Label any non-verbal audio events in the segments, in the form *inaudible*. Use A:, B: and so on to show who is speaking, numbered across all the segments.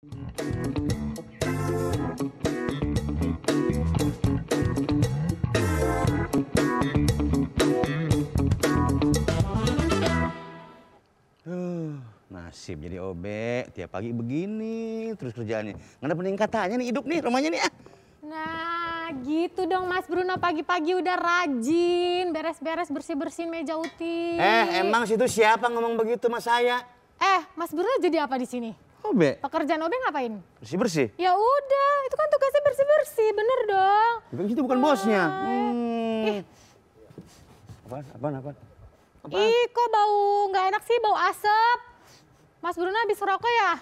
A: Nasib
B: jadi OB, tiap pagi begini terus kerjaannya. Nggak ada peningkatannya nih hidup nih, rumahnya nih ah.
C: Nah gitu dong Mas Bruno pagi-pagi udah rajin beres-beres bersih bersih meja uti. Eh emang
B: situ siapa ngomong begitu mas saya?
C: Eh Mas Bruno jadi apa di sini? Obe. Oh, Pekerjaan Obe ngapain? Bersih-bersih. Ya udah, itu kan tugasnya bersih-bersih, bener dong.
B: Itu bukan ah. bosnya. Hmm. Ih. Apaan, apaan, apaan? apaan? Ih,
C: kok bau nggak enak sih, bau asap. Mas Bruno habis rokok ya?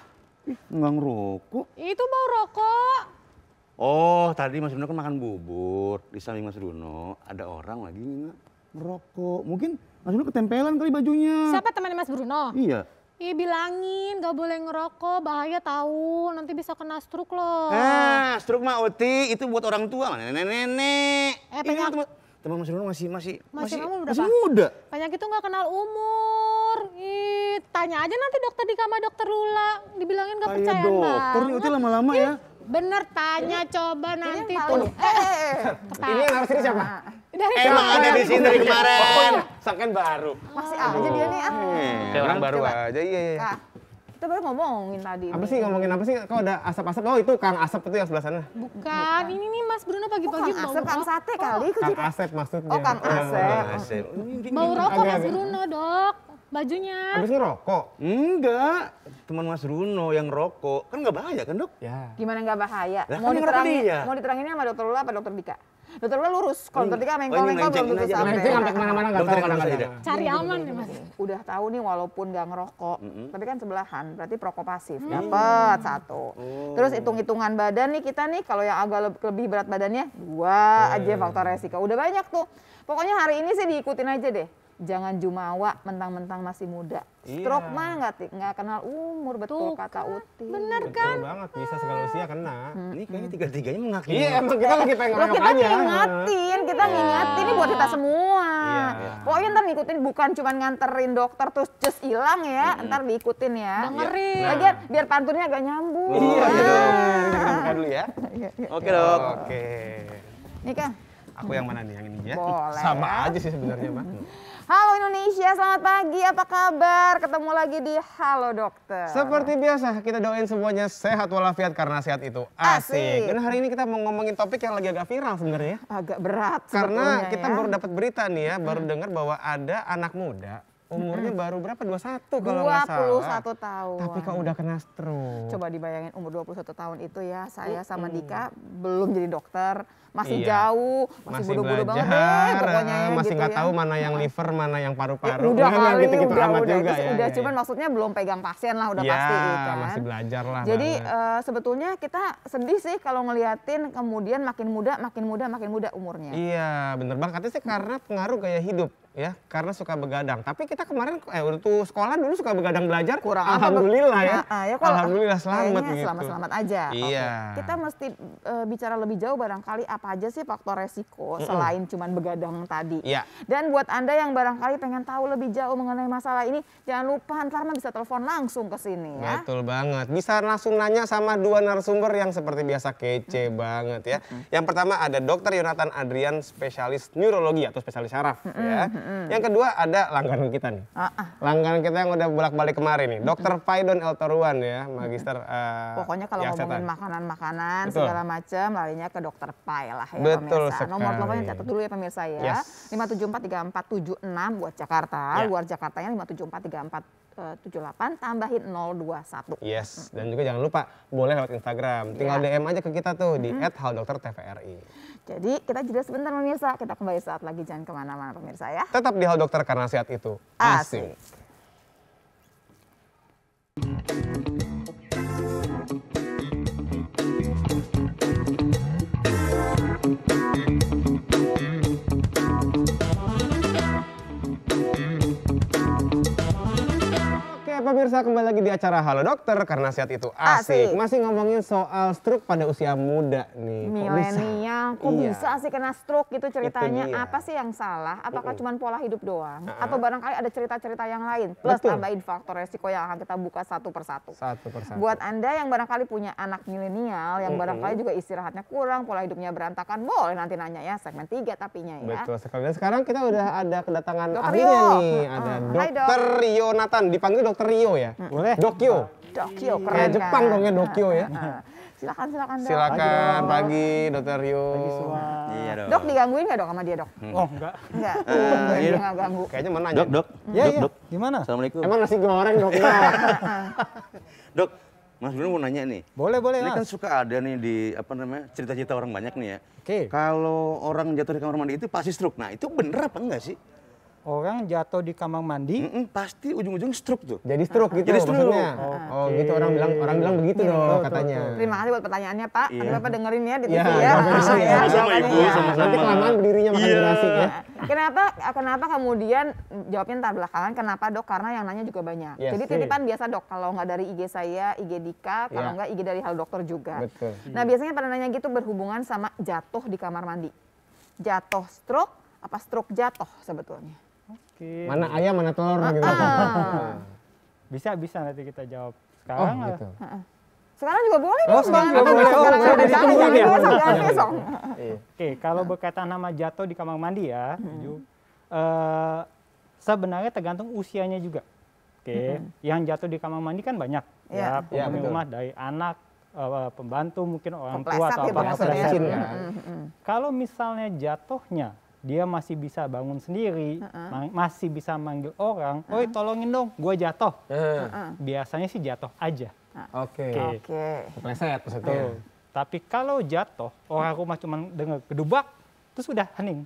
B: Ih, enggak ngerokok.
C: Itu bau rokok.
B: Oh, tadi Mas Bruno kan makan bubur. Di samping Mas Bruno ada orang lagi ngerokok. Mungkin Mas Bruno ketempelan kali bajunya.
C: Siapa temannya Mas Bruno? Iya. Ih bilangin gak boleh ngerokok, bahaya tahu nanti bisa kena stroke loh. Nah
B: stroke mah OT itu buat orang tua, nenek-nenek. Eh, penyak... teman teman Mas Runo masih masih masih, masih, masih muda.
C: Banyak itu nggak kenal
A: umur.
C: Ih, tanya aja nanti dokter di kamar dokter Lula, dibilangin gak percaya dokter nih OT lama-lama ya. Bener tanya coba nanti tuh. Eh, eh, eh. eh. Ini yang harus siapa? Ah
D: dari Emang kemarin. ada di sini dari oh, iya. kemarin. Oh, iya. Saken baru.
E: Masih
C: aja dia nih ah.
D: Hmm, Kayak orang baru coba. aja iya, iya.
E: Kak, kita baru ngomongin tadi.
C: Apa sih ngomongin
D: apa sih? Kau ada asap-asap? Oh itu Kang Asep itu yang sebelah sana.
C: Bukan, Bukan. ini nih Mas Bruno pagi-pagi oh, mau asap, Kang Sate kali. Kang
B: Asep maksudnya. Oh Kang Asep.
C: Mau oh, rokok Mas ya? Bruno dok bajunya. Habis
B: ngerokok? Enggak. Teman Mas Runo yang rokok. Kan nggak bahaya kan, Dok? Ya.
E: Gimana nggak bahaya? Lah, mau, kan diterangin, mau diterangin sama dokter Lula apa dokter Dika? Dokter Bel lurus. Kalau dokter main mengkol oh, mengkol belum tentu sampai.
B: Melenceng sampai kemana-mana nggak tahu Cari
E: aman nih ya, mas. Udah tahu nih walaupun nggak ngerokok, tapi kan sebelahan berarti perokok pasif mm. dapat satu. Oh. Terus hitung-hitungan badan nih kita nih kalau yang agak lebih berat badannya dua aja eh. faktor resiko. Udah banyak tuh. Pokoknya hari ini sih diikutin aja deh jangan jumawa mentang-mentang masih muda. Iya. Stroke mah nggak nggak kenal umur betul Tuh, kata kan, Uti. Bener kan?
D: Betul banget bisa segala usia kena. Hmm. Ini kayaknya tiga tiganya mengakhiri. Iya emang
A: kita
E: lagi pengen ngangkat kita aja. Ngingatin, kita yeah. ngingatin ini buat kita semua. Yeah. Iya. Pokoknya ntar ngikutin bukan cuma nganterin dokter terus just hilang ya, mm -hmm. ntar diikutin ya. Dengerin. Nah. Lagian biar pantunnya agak nyambung. Oh, iya,
D: iya Kita dulu ya. *laughs* Oke dok. Oke. Nih kan. Aku yang mana nih yang ini ya? Boleh. Sama aja sih sebenarnya, Mbak.
E: Halo Indonesia, selamat pagi. Apa kabar? Ketemu lagi di Halo Dokter. Seperti biasa, kita doain semuanya
D: sehat walafiat karena sehat itu asik. asik. Dan hari ini kita mau ngomongin topik yang lagi agak viral sebenarnya. Agak
E: berat. Karena kita ya. baru
D: dapat berita nih ya, baru hmm. dengar bahwa ada anak muda Umurnya hmm. baru berapa? 21 kalau nggak salah. 21
E: tahun. Tapi kok udah kena stroke. Coba dibayangin umur 21 tahun itu ya, saya sama Dika belum jadi dokter, masih iya. jauh, masih, masih bodoh-bodoh banget deh pokoknya ya, masih gitu nggak gitu, tahu mana
D: yang liver, mana yang paru-paru. udah iya, kali, gitu -gitu udah, udah, juga, ya, udah. Ya, ya.
E: Cuman maksudnya belum pegang pasien lah, udah ya, pasti gitu kan. masih
A: belajar lah.
E: Jadi uh, sebetulnya kita sedih sih kalau ngeliatin kemudian makin muda, makin muda, makin muda umurnya.
D: Iya, bener banget. Katanya sih karena pengaruh gaya hidup ya karena suka begadang. Tapi kita kemarin eh waktu sekolah dulu suka begadang belajar. Kurang alhamdulillah ya, ya. ya kalau, alhamdulillah selamat gitu. Selamat-selamat aja. Iya.
E: Okay. Kita mesti e, bicara lebih jauh barangkali apa aja sih faktor resiko selain mm -hmm. cuman begadang tadi. Yeah. Dan buat Anda yang barangkali pengen tahu lebih jauh mengenai masalah ini, jangan lupa Farma bisa telepon langsung ke sini ya.
D: Betul banget. Bisa langsung nanya sama dua narasumber yang seperti biasa kece mm -hmm. banget ya. Mm -hmm. Yang pertama ada Dokter Yonatan Adrian spesialis neurologi atau spesialis saraf mm -hmm. ya. Mm -hmm. Yang kedua ada langganan kita nih. Uh -uh. Langganan kita yang udah bolak-balik kemarin nih, Dokter -hmm. Faidon Eltoruan ya, magister mm -hmm. uh, Pokoknya kalau ngomongin
E: makanan-makanan segala macam larinya ke Dokter Pai lah ya Betul pemirsa. Sekali. Nomor teleponnya catat dulu ya pemirsa ya. Yes. 5743476 buat Jakarta, yeah. luar Jakartanya 5743478 tambahin 021.
D: Yes, dan juga jangan lupa boleh lewat Instagram. Ya. Tinggal yeah. DM aja ke kita tuh di mm -hmm. @haldoktertvri.
E: Jadi kita jeda sebentar pemirsa, kita kembali saat lagi jangan kemana-mana pemirsa ya.
D: Tetap di Hal Dokter karena sehat itu asik. asik. thank you pemirsa kembali lagi di acara Halo Dokter karena sehat itu asik. asik. Masih ngomongin soal stroke pada usia muda nih. Milenial, kok iya. bisa
E: sih kena stroke gitu ceritanya? Apa sih yang salah? Apakah mm -mm. cuma pola hidup doang? Uh -uh. Atau barangkali ada cerita-cerita yang lain? Plus Betul. tambahin faktor resiko yang akan kita buka satu persatu.
A: Satu persatu.
E: Buat Anda yang barangkali punya anak milenial, yang mm -hmm. barangkali juga istirahatnya kurang, pola hidupnya berantakan, boleh nanti nanya ya segmen 3 tapinya ya. Betul
D: sekali. Dan sekarang kita udah ada kedatangan dokter ahlinya Rio. nih. Ada uh -huh. dokter Rio Nathan, dipanggil dokter Rio Dokio ya? Boleh. Dokio.
E: Dokio, keren Kayak Jepang kan? dong ya Dokio ya. *laughs* Silakan, silakan dok. Silakan, pagi,
D: dokter Rio. Pagi Iya dok. Dok
E: digangguin nggak dok sama dia dok? Oh enggak. Enggak, *laughs* eh, Enggak iya. ganggu. Kayaknya mau nanya. Dok,
B: dok. Ya, dok, ya. dok. Gimana? Assalamualaikum. Emang nasi goreng dok? *laughs* Iya. dok, Mas Bruno mau nanya nih. Boleh, boleh. Ini kan mas. kan suka ada nih di apa namanya cerita-cerita orang banyak nih ya. Oke. Okay. Kalau orang jatuh di kamar mandi itu pasti stroke. Nah itu bener apa enggak sih? orang jatuh di kamar mandi mm -mm, pasti ujung-ujung stroke tuh. Jadi stroke gitu Jadi stroke. maksudnya. Okay. Oh, oh gitu orang bilang orang bilang begitu yeah. dong katanya. Tuh, tuh. Terima
E: kasih buat pertanyaannya, Pak. Yeah. Bapak dengerin ya di iya, TV yeah, ya? Ya. ya. Sama-sama ya. Sama Ibu, sama-sama. Nanti kelamaan berdirinya makan yeah. durasi ya. Kenapa kenapa kemudian jawabnya ntar belakangan kenapa Dok? Karena yang nanya juga banyak. Yes, Jadi titipan biasa Dok kalau nggak dari IG saya, IG Dika, kalau yeah. nggak IG dari Hal Dokter juga. Betul. Nah, biasanya pada nanya gitu berhubungan sama jatuh di kamar mandi. Jatuh stroke apa stroke jatuh sebetulnya? okay.
F: mana ayam mana telur uh, gitu ah. *laughs* bisa bisa nanti kita jawab oh, sekarang oh, gitu. uh,
E: sekarang
A: juga boleh oh, sekarang juga boleh sekarang, sekarang, oh, sekarang, iya.
F: Oke, kalau berkaitan nama jatuh di kamar mandi ya, hmm. Eh, sebenarnya tergantung usianya juga. Oke, okay. Hmm. yang jatuh di kamar mandi kan banyak iya. Ya, ya, penghuni ya, rumah dari anak, uh, pembantu mungkin orang tua atau apa ya, ya. Iya. Hmm, hmm, kalau misalnya jatuhnya dia masih bisa bangun sendiri, uh -uh. masih bisa manggil orang, "Oi, tolongin dong, gue jatuh." Uh -uh. Biasanya sih jatuh aja. Oke. Uh. Oke. Tapi kalau jatuh, orang rumah cuma dengar kedubak, terus udah hening.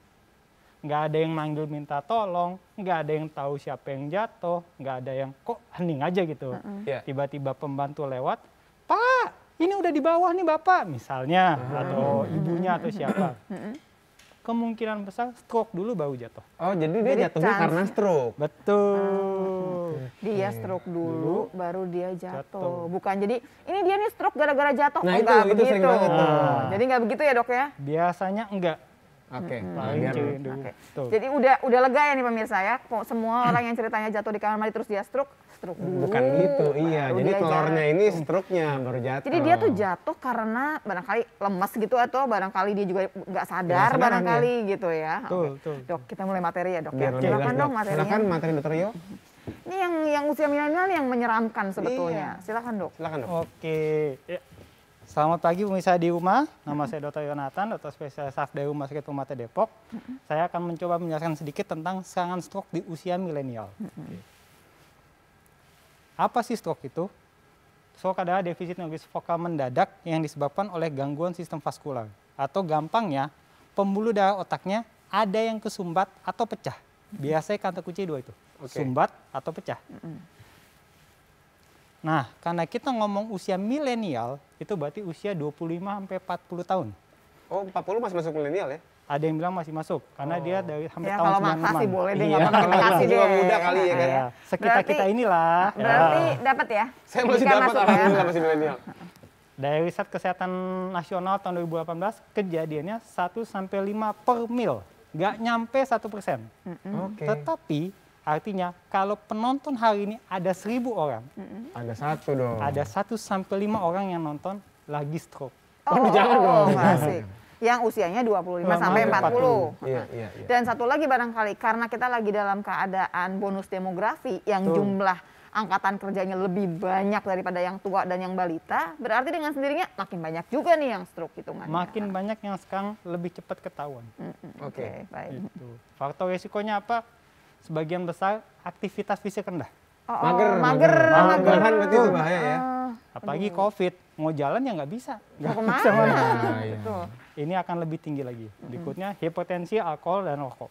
F: Nggak ada yang manggil minta tolong, nggak ada yang tahu siapa yang jatuh, nggak ada yang kok hening aja gitu. Iya. Tiba-tiba uh -uh. Tiba -tiba pembantu lewat, "Pak, ini udah di bawah nih Bapak." Misalnya atau ibunya atau siapa kemungkinan besar stroke dulu baru jatuh. Oh, jadi dia jadi jatuhnya karena stroke. Betul. Hmm.
E: Dia stroke dulu, dulu baru dia jatuh. jatuh. Bukan jadi ini dia nih stroke gara-gara jatuh. Nah, oh, itu, itu begitu. Banget, nah. Jadi nggak begitu ya, Dok ya?
F: Biasanya enggak. Oke, okay, hmm. okay. Jadi
E: udah udah lega ya nih pemirsa ya. Semua orang yang ceritanya jatuh di kamar mandi terus dia stroke stroke dulu. Bukan gitu, iya. Jadi telurnya ini
D: stroke-nya baru jatuh. Jadi dia tuh
E: jatuh karena barangkali lemas gitu atau barangkali dia juga nggak sadar, sadar barangkali ya. gitu ya. Tuh, okay. tuh. Dok, kita mulai materi ya dok. ya. Silakan dok, materinya. Silakan materi dokter Yo. *laughs* Ini yang yang usia milenial yang menyeramkan sebetulnya.
F: Iya. Silakan dok. Silakan dok. Oke. Ya. Selamat pagi pemirsa di rumah. Nama saya Dr. Yonatan, dokter spesialis SAF dari Rumah Sakit Permata Depok. Saya akan mencoba menjelaskan sedikit tentang serangan stroke di usia milenial. Apa sih stroke itu? Stroke adalah defisit nervus vokal mendadak yang disebabkan oleh gangguan sistem vaskular. Atau gampangnya, pembuluh darah otaknya ada yang kesumbat atau pecah. Biasanya kata kunci dua itu, okay. sumbat atau pecah. Nah, karena kita ngomong usia milenial, itu berarti usia 25 sampai 40 tahun. Oh, 40 masih masuk milenial ya? ada yang bilang masih masuk karena oh. dia dari hampir ya, tahun kalau makasih boleh deh, iya. nggak pakai iya. kasih deh. muda kali ya kan. Ya. Sekitar berarti, kita inilah. Berarti ya. dapat ya? Saya masih dapat, alhamdulillah ya? masih milenial. Dari riset kesehatan nasional tahun 2018, kejadiannya 1 sampai lima per mil. Nggak nyampe satu persen.
A: Mm -hmm. okay.
F: Tetapi Artinya kalau penonton hari ini ada seribu orang. Mm-hmm. Ada satu dong. Ada satu sampai lima orang yang nonton lagi stroke. Oh, oh jangan dong. Masih
E: yang usianya 25 Lama sampai 40. Ya, 40.
F: Iya, iya, iya. Dan
E: satu lagi barangkali karena kita lagi dalam keadaan bonus demografi yang Tuh. jumlah angkatan kerjanya lebih banyak daripada yang tua dan yang balita, berarti dengan
F: sendirinya makin banyak juga nih yang stroke hitungannya. Makin banyak yang sekarang lebih cepat ketahuan. Mm -hmm. Oke, okay. okay, baik. Gitu. Faktor resikonya apa? Sebagian besar aktivitas fisik rendah. Oh, oh, mager, mager, mager, mager, mager. mager, berarti mager, bahaya ya. Apalagi aduh. COVID, mau jalan ya nggak bisa, nggak bisa Nah, Ini akan lebih tinggi lagi. Berikutnya hipotensi, alkohol dan rokok.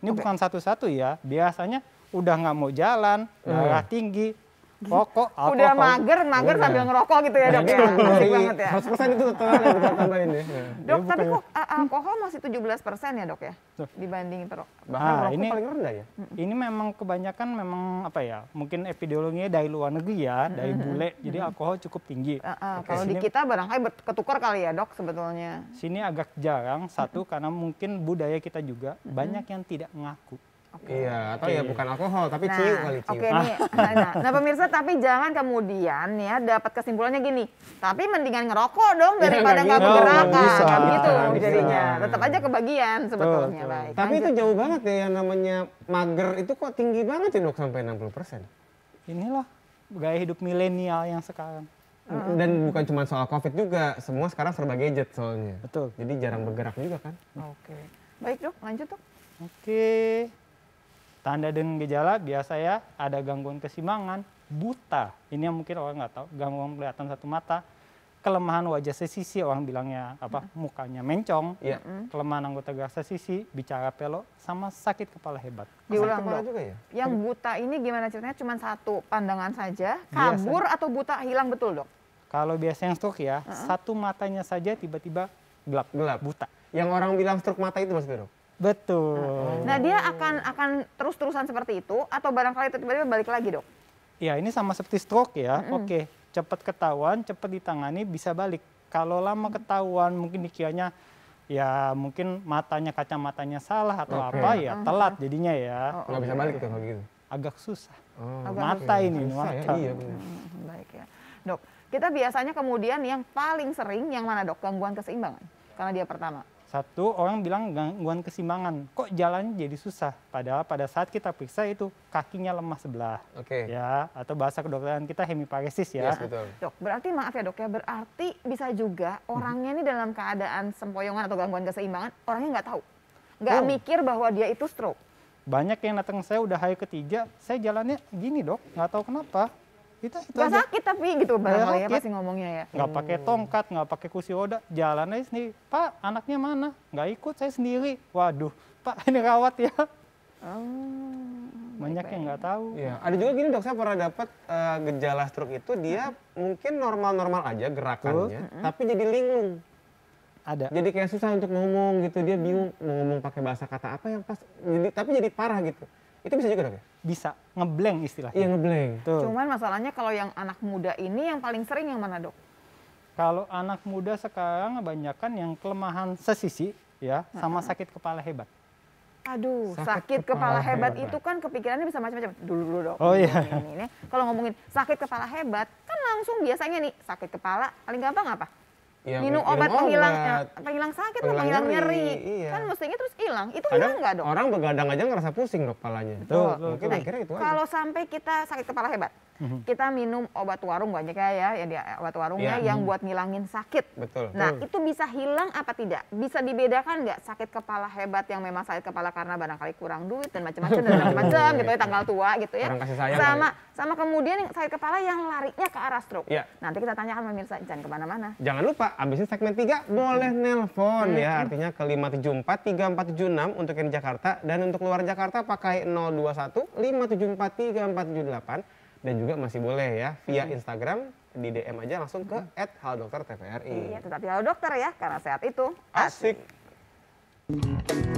F: Ini okay. bukan satu-satu ya. Biasanya udah nggak mau jalan, iya. darah tinggi, Rokok, alkohol. Udah mager, mager Udah. sambil ngerokok gitu ya dok ya. masih banget ya. persen itu tetap yang kita tambahin iya. Iya, ya Dok, tapi kok
E: alkohol masih 17%
F: ya dok ya? Dibanding perokok. Nah, ini paling rendah ya? Ini memang kebanyakan memang apa ya, mungkin epidemiologinya dari luar negeri ya, dari bule. Jadi alkohol cukup tinggi. Kalau di kita
E: barangkali ketukar kali ya dok sebetulnya.
F: Sini agak jarang, satu karena mungkin budaya kita juga banyak yang tidak ngaku. Okay. Iya, atau okay. ya bukan alkohol tapi nah, ciu kali ciu. Oke ah. nih. *laughs* Nah, nah.
E: nah, pemirsa tapi jangan kemudian ya dapat kesimpulannya gini. Tapi mendingan ngerokok dong iya, daripada nggak ya, bergerakan gitu. oh, bisa. kan gitu bisa. jadinya. Tetap aja kebagian
D: sebetulnya Tuh. baik. Tapi Lanjut. itu jauh banget ya yang namanya mager itu kok tinggi banget ya dok sampai 60%.
F: persen. Inilah gaya hidup milenial yang sekarang. Dan
D: bukan cuma soal covid juga, semua sekarang serba gadget soalnya. Betul. Jadi jarang bergerak juga kan.
F: Oke. Okay. Baik dok, lanjut dok. Oke. Okay. Tanda dan gejala biasa ya ada gangguan kesimbangan, buta. Ini yang mungkin orang nggak tahu, gangguan kelihatan satu mata, kelemahan wajah sesisi orang bilangnya apa Hmm. mukanya mencong, yeah. kelemahan anggota gerak sesisi, bicara pelo, sama sakit kepala hebat. Diulang kepala juga ya.
E: Yang iya. buta ini gimana ceritanya? Cuma satu pandangan saja, kabur biasa. atau buta hilang betul dok?
F: Kalau biasa yang stroke ya, uh -huh. satu matanya saja tiba-tiba gelap, gelap, buta. Yang orang bilang stroke mata itu maksudnya dok? Betul. Nah, nah, dia
E: akan akan terus-terusan seperti itu atau barangkali tiba-tiba balik
F: lagi, Dok? Ya, ini sama seperti stroke ya. Mm Oke, cepat ketahuan, cepat ditangani bisa balik. Kalau lama ketahuan mungkin dikiranya ya mungkin matanya kacamatanya salah atau okay. apa ya telat jadinya ya. Oh, Nggak bisa balik tuh kalau gitu? Agak susah. Oh, Agak mata susah. ini susah, ya? mata. Ya, iya,
E: baik ya. Dok, kita biasanya kemudian yang paling sering yang mana, Dok? Gangguan keseimbangan. Karena dia pertama.
F: Satu, orang bilang gangguan kesimbangan. Kok jalan jadi susah? Padahal pada saat kita periksa itu kakinya lemah sebelah. Oke. Okay. Ya, atau bahasa kedokteran kita hemiparesis ya. Yes, betul. Dok, berarti maaf ya dok ya, berarti
E: bisa juga mhm. orangnya ini dalam keadaan sempoyongan atau gangguan keseimbangan, orangnya nggak tahu. Nggak oh. mikir bahwa dia itu stroke.
F: Banyak yang datang saya udah hari ketiga, saya jalannya gini dok, nggak tahu kenapa. Kita itu gak aja. sakit
E: tapi gitu barangkali ya pasti ngomongnya ya. Nggak pakai hmm.
F: tongkat, nggak pakai kursi roda, jalan aja sendiri. Pak, anaknya mana? Nggak ikut, saya sendiri. Waduh, Pak *laughs* ini rawat ya. Oh, banyak baik. yang nggak tahu. Iya. Ada
D: juga gini dok, saya pernah dapat uh, eh, gejala stroke itu dia hmm. mungkin normal-normal aja gerakannya, hmm. tapi jadi linglung. Ada. Jadi kayak susah untuk ngomong gitu, dia hmm. bingung mau ngomong pakai bahasa kata apa yang pas. Jadi tapi jadi parah gitu. Itu bisa juga dok ya? Bisa, ngeblank istilahnya. Iya ngeblank.
F: Cuman
E: masalahnya kalau yang anak muda ini yang paling sering yang mana dok?
F: Kalau anak muda sekarang kebanyakan yang kelemahan sesisi ya nah, sama sakit kepala hebat.
E: Aduh, sakit, sakit kepala, kepala hebat, hebat itu kan kepikirannya bisa macam-macam. Dulu dulu dok. Oh
F: iya. ini.
E: Kalau ngomongin sakit kepala hebat kan langsung biasanya nih sakit kepala paling gampang apa? ya, minum obat penghilang ya, penghilang sakit penghilang, penghilang nyeri, iya, iya. kan mestinya terus hilang itu hilang nggak dong orang
D: begadang aja ngerasa pusing kepalanya mungkin betul. akhirnya itu nah,
E: kalau sampai kita sakit kepala hebat -hmm. kita minum obat warung banyak ya, ya, ya di obat warungnya yeah. yang mm-hmm. buat ngilangin sakit. Betul. Nah Betul. itu bisa hilang apa tidak? Bisa dibedakan nggak sakit kepala hebat yang memang sakit kepala karena barangkali kurang duit dan macam-macam dan *laughs* macam-macam gitu ya iya. tanggal tua gitu ya. Sama kali. Ya. sama kemudian sakit kepala yang larinya ke arah stroke. Yeah. Nanti kita tanyakan pemirsa jangan kemana-mana.
D: Jangan lupa abisnya segmen 3 boleh hmm. nelpon hmm. ya artinya ke 574 3476 untuk yang di Jakarta dan untuk luar Jakarta pakai 021 574 3478 dan juga masih boleh ya via hmm. Instagram di DM aja langsung ke hmm. @haldokter_tvri.
E: Iya, tetapi hal dokter ya, karena sehat itu asik. asik.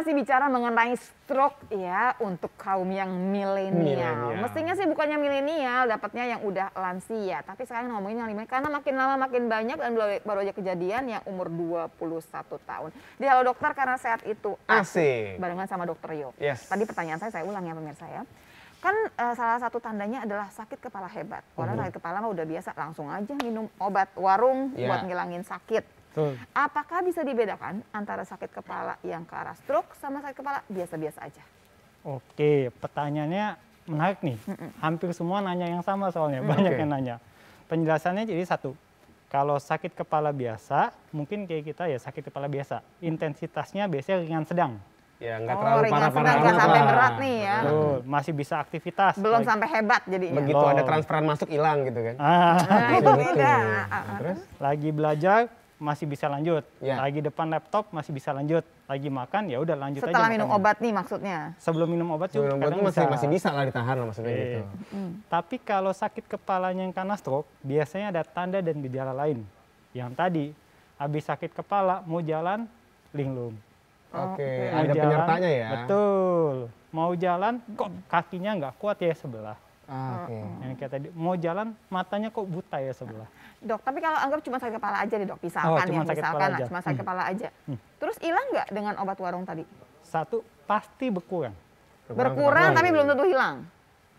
E: masih bicara mengenai stroke ya untuk kaum yang milenial. Mestinya sih bukannya milenial, dapatnya yang udah lansia. Tapi sekarang ngomongin yang milenial karena makin lama makin banyak dan baru aja kejadian yang umur 21 tahun. Di Halo Dokter karena sehat itu asik. asik. Barengan sama Dokter Yo. Yes. Tadi pertanyaan saya saya ulang ya pemirsa ya kan e, salah satu tandanya adalah sakit kepala hebat. Orang mm-hmm. sakit kepala mah udah biasa langsung aja minum obat warung yeah. buat ngilangin sakit Betul. Apakah bisa dibedakan antara sakit kepala yang ke arah stroke sama sakit kepala biasa-biasa aja?
F: Oke, pertanyaannya menarik nih. Mm -mm. Hampir semua nanya yang sama soalnya, mm. banyak okay. yang nanya. Penjelasannya jadi satu. Kalau sakit kepala biasa, mungkin kayak kita ya sakit kepala biasa. Intensitasnya biasanya ringan sedang. Ya, nggak oh, terlalu parah-parah Enggak sampai berat nih ya. Betul, masih bisa aktivitas. Belum like, sampai hebat jadi Begitu Loh. ada transferan masuk hilang gitu kan. Ah, nah, itu beda. Nah, nah, terus lagi belajar masih bisa lanjut. Yeah. Lagi depan laptop masih bisa lanjut. Lagi makan ya udah lanjut Setelah aja. Setelah minum obat nih maksudnya. Sebelum minum obat juga Sebelum kadang masih bisa. masih bisa lah ditahan lah maksudnya e. gitu. Mm. Tapi kalau sakit kepalanya yang karena stroke, biasanya ada tanda dan gejala lain. Yang tadi habis sakit kepala mau jalan linglung. Oke, oh, okay. ada jalan, penyertanya ya. Betul. Mau jalan kok kakinya nggak kuat ya sebelah Ah, oh, oke. Okay. Oh. Yang kayak tadi mau jalan matanya kok buta ya sebelah.
E: Dok, tapi kalau anggap cuma sakit kepala aja nih dok, pisahkan, oh, cuma ya, sakit lah, cuma sakit hmm. kepala aja. Hmm. Terus hilang nggak dengan obat warung tadi?
F: Satu pasti berkurang. Berkurang, berkurang tapi belum tentu hilang.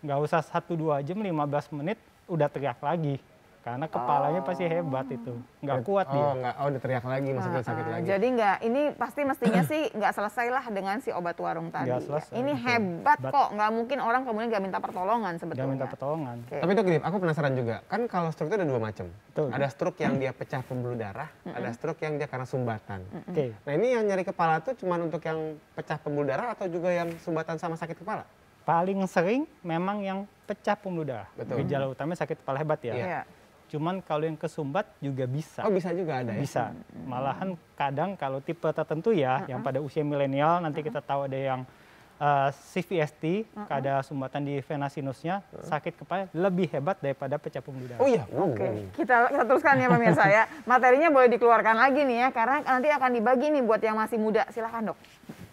F: Nggak usah satu dua jam, 15 menit udah teriak lagi karena kepalanya oh. pasti hebat itu nggak kuat oh, dia nggak, oh udah teriak lagi maksudnya uh, sakit ah, ah. lagi jadi
E: nggak ini pasti mestinya sih nggak selesai lah dengan si obat warung tadi gak ini betul. hebat But, kok nggak mungkin orang kemudian nggak minta pertolongan sebetulnya nggak minta pertolongan okay. tapi
D: itu gini aku penasaran juga kan kalau stroke itu ada dua macam ada stroke yang dia pecah pembuluh darah mm hmm ada stroke yang dia karena sumbatan mm okay. nah ini yang nyari kepala tuh cuma untuk yang pecah pembuluh darah atau juga
F: yang sumbatan sama sakit kepala paling sering memang yang pecah pembuluh darah. Betul. Gejala utamanya sakit kepala hebat ya. Yeah. Iya. Cuman kalau yang kesumbat juga bisa. Oh, bisa juga ada ya. Bisa. Hmm. Malahan kadang kalau tipe tertentu ya, uh hmm, -huh. yang hmm. pada usia milenial nanti uh -huh. kita tahu ada yang uh, eh, CVST, uh -huh. ada sumbatan di vena sinusnya, sakit kepala lebih hebat daripada pecah pembuluh darah. Oh iya. Oke. Okay.
E: Kita kita teruskan ya pemirsa ya. Materinya boleh dikeluarkan lagi nih ya karena nanti akan dibagi nih buat yang masih muda. Silahkan, Dok.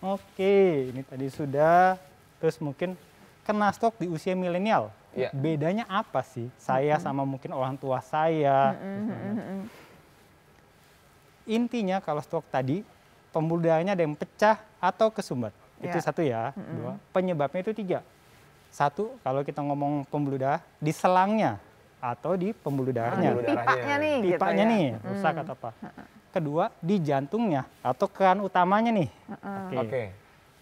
F: Oke, okay. ini tadi sudah terus mungkin kena stok di usia milenial ya. bedanya apa sih saya mm -hmm. sama mungkin orang tua saya mm -hmm. intinya kalau stok tadi pembuluh darahnya ada yang pecah atau kesumbat ya. itu iya. satu ya mm -hmm. dua penyebabnya itu tiga satu kalau kita ngomong pembuluh darah di selangnya atau di pembuluh ah, darahnya ah, pipanya nih gitu pipanya gitu nih rusak mm. atau apa kedua di jantungnya atau keran utamanya nih
E: oke
A: okay. okay.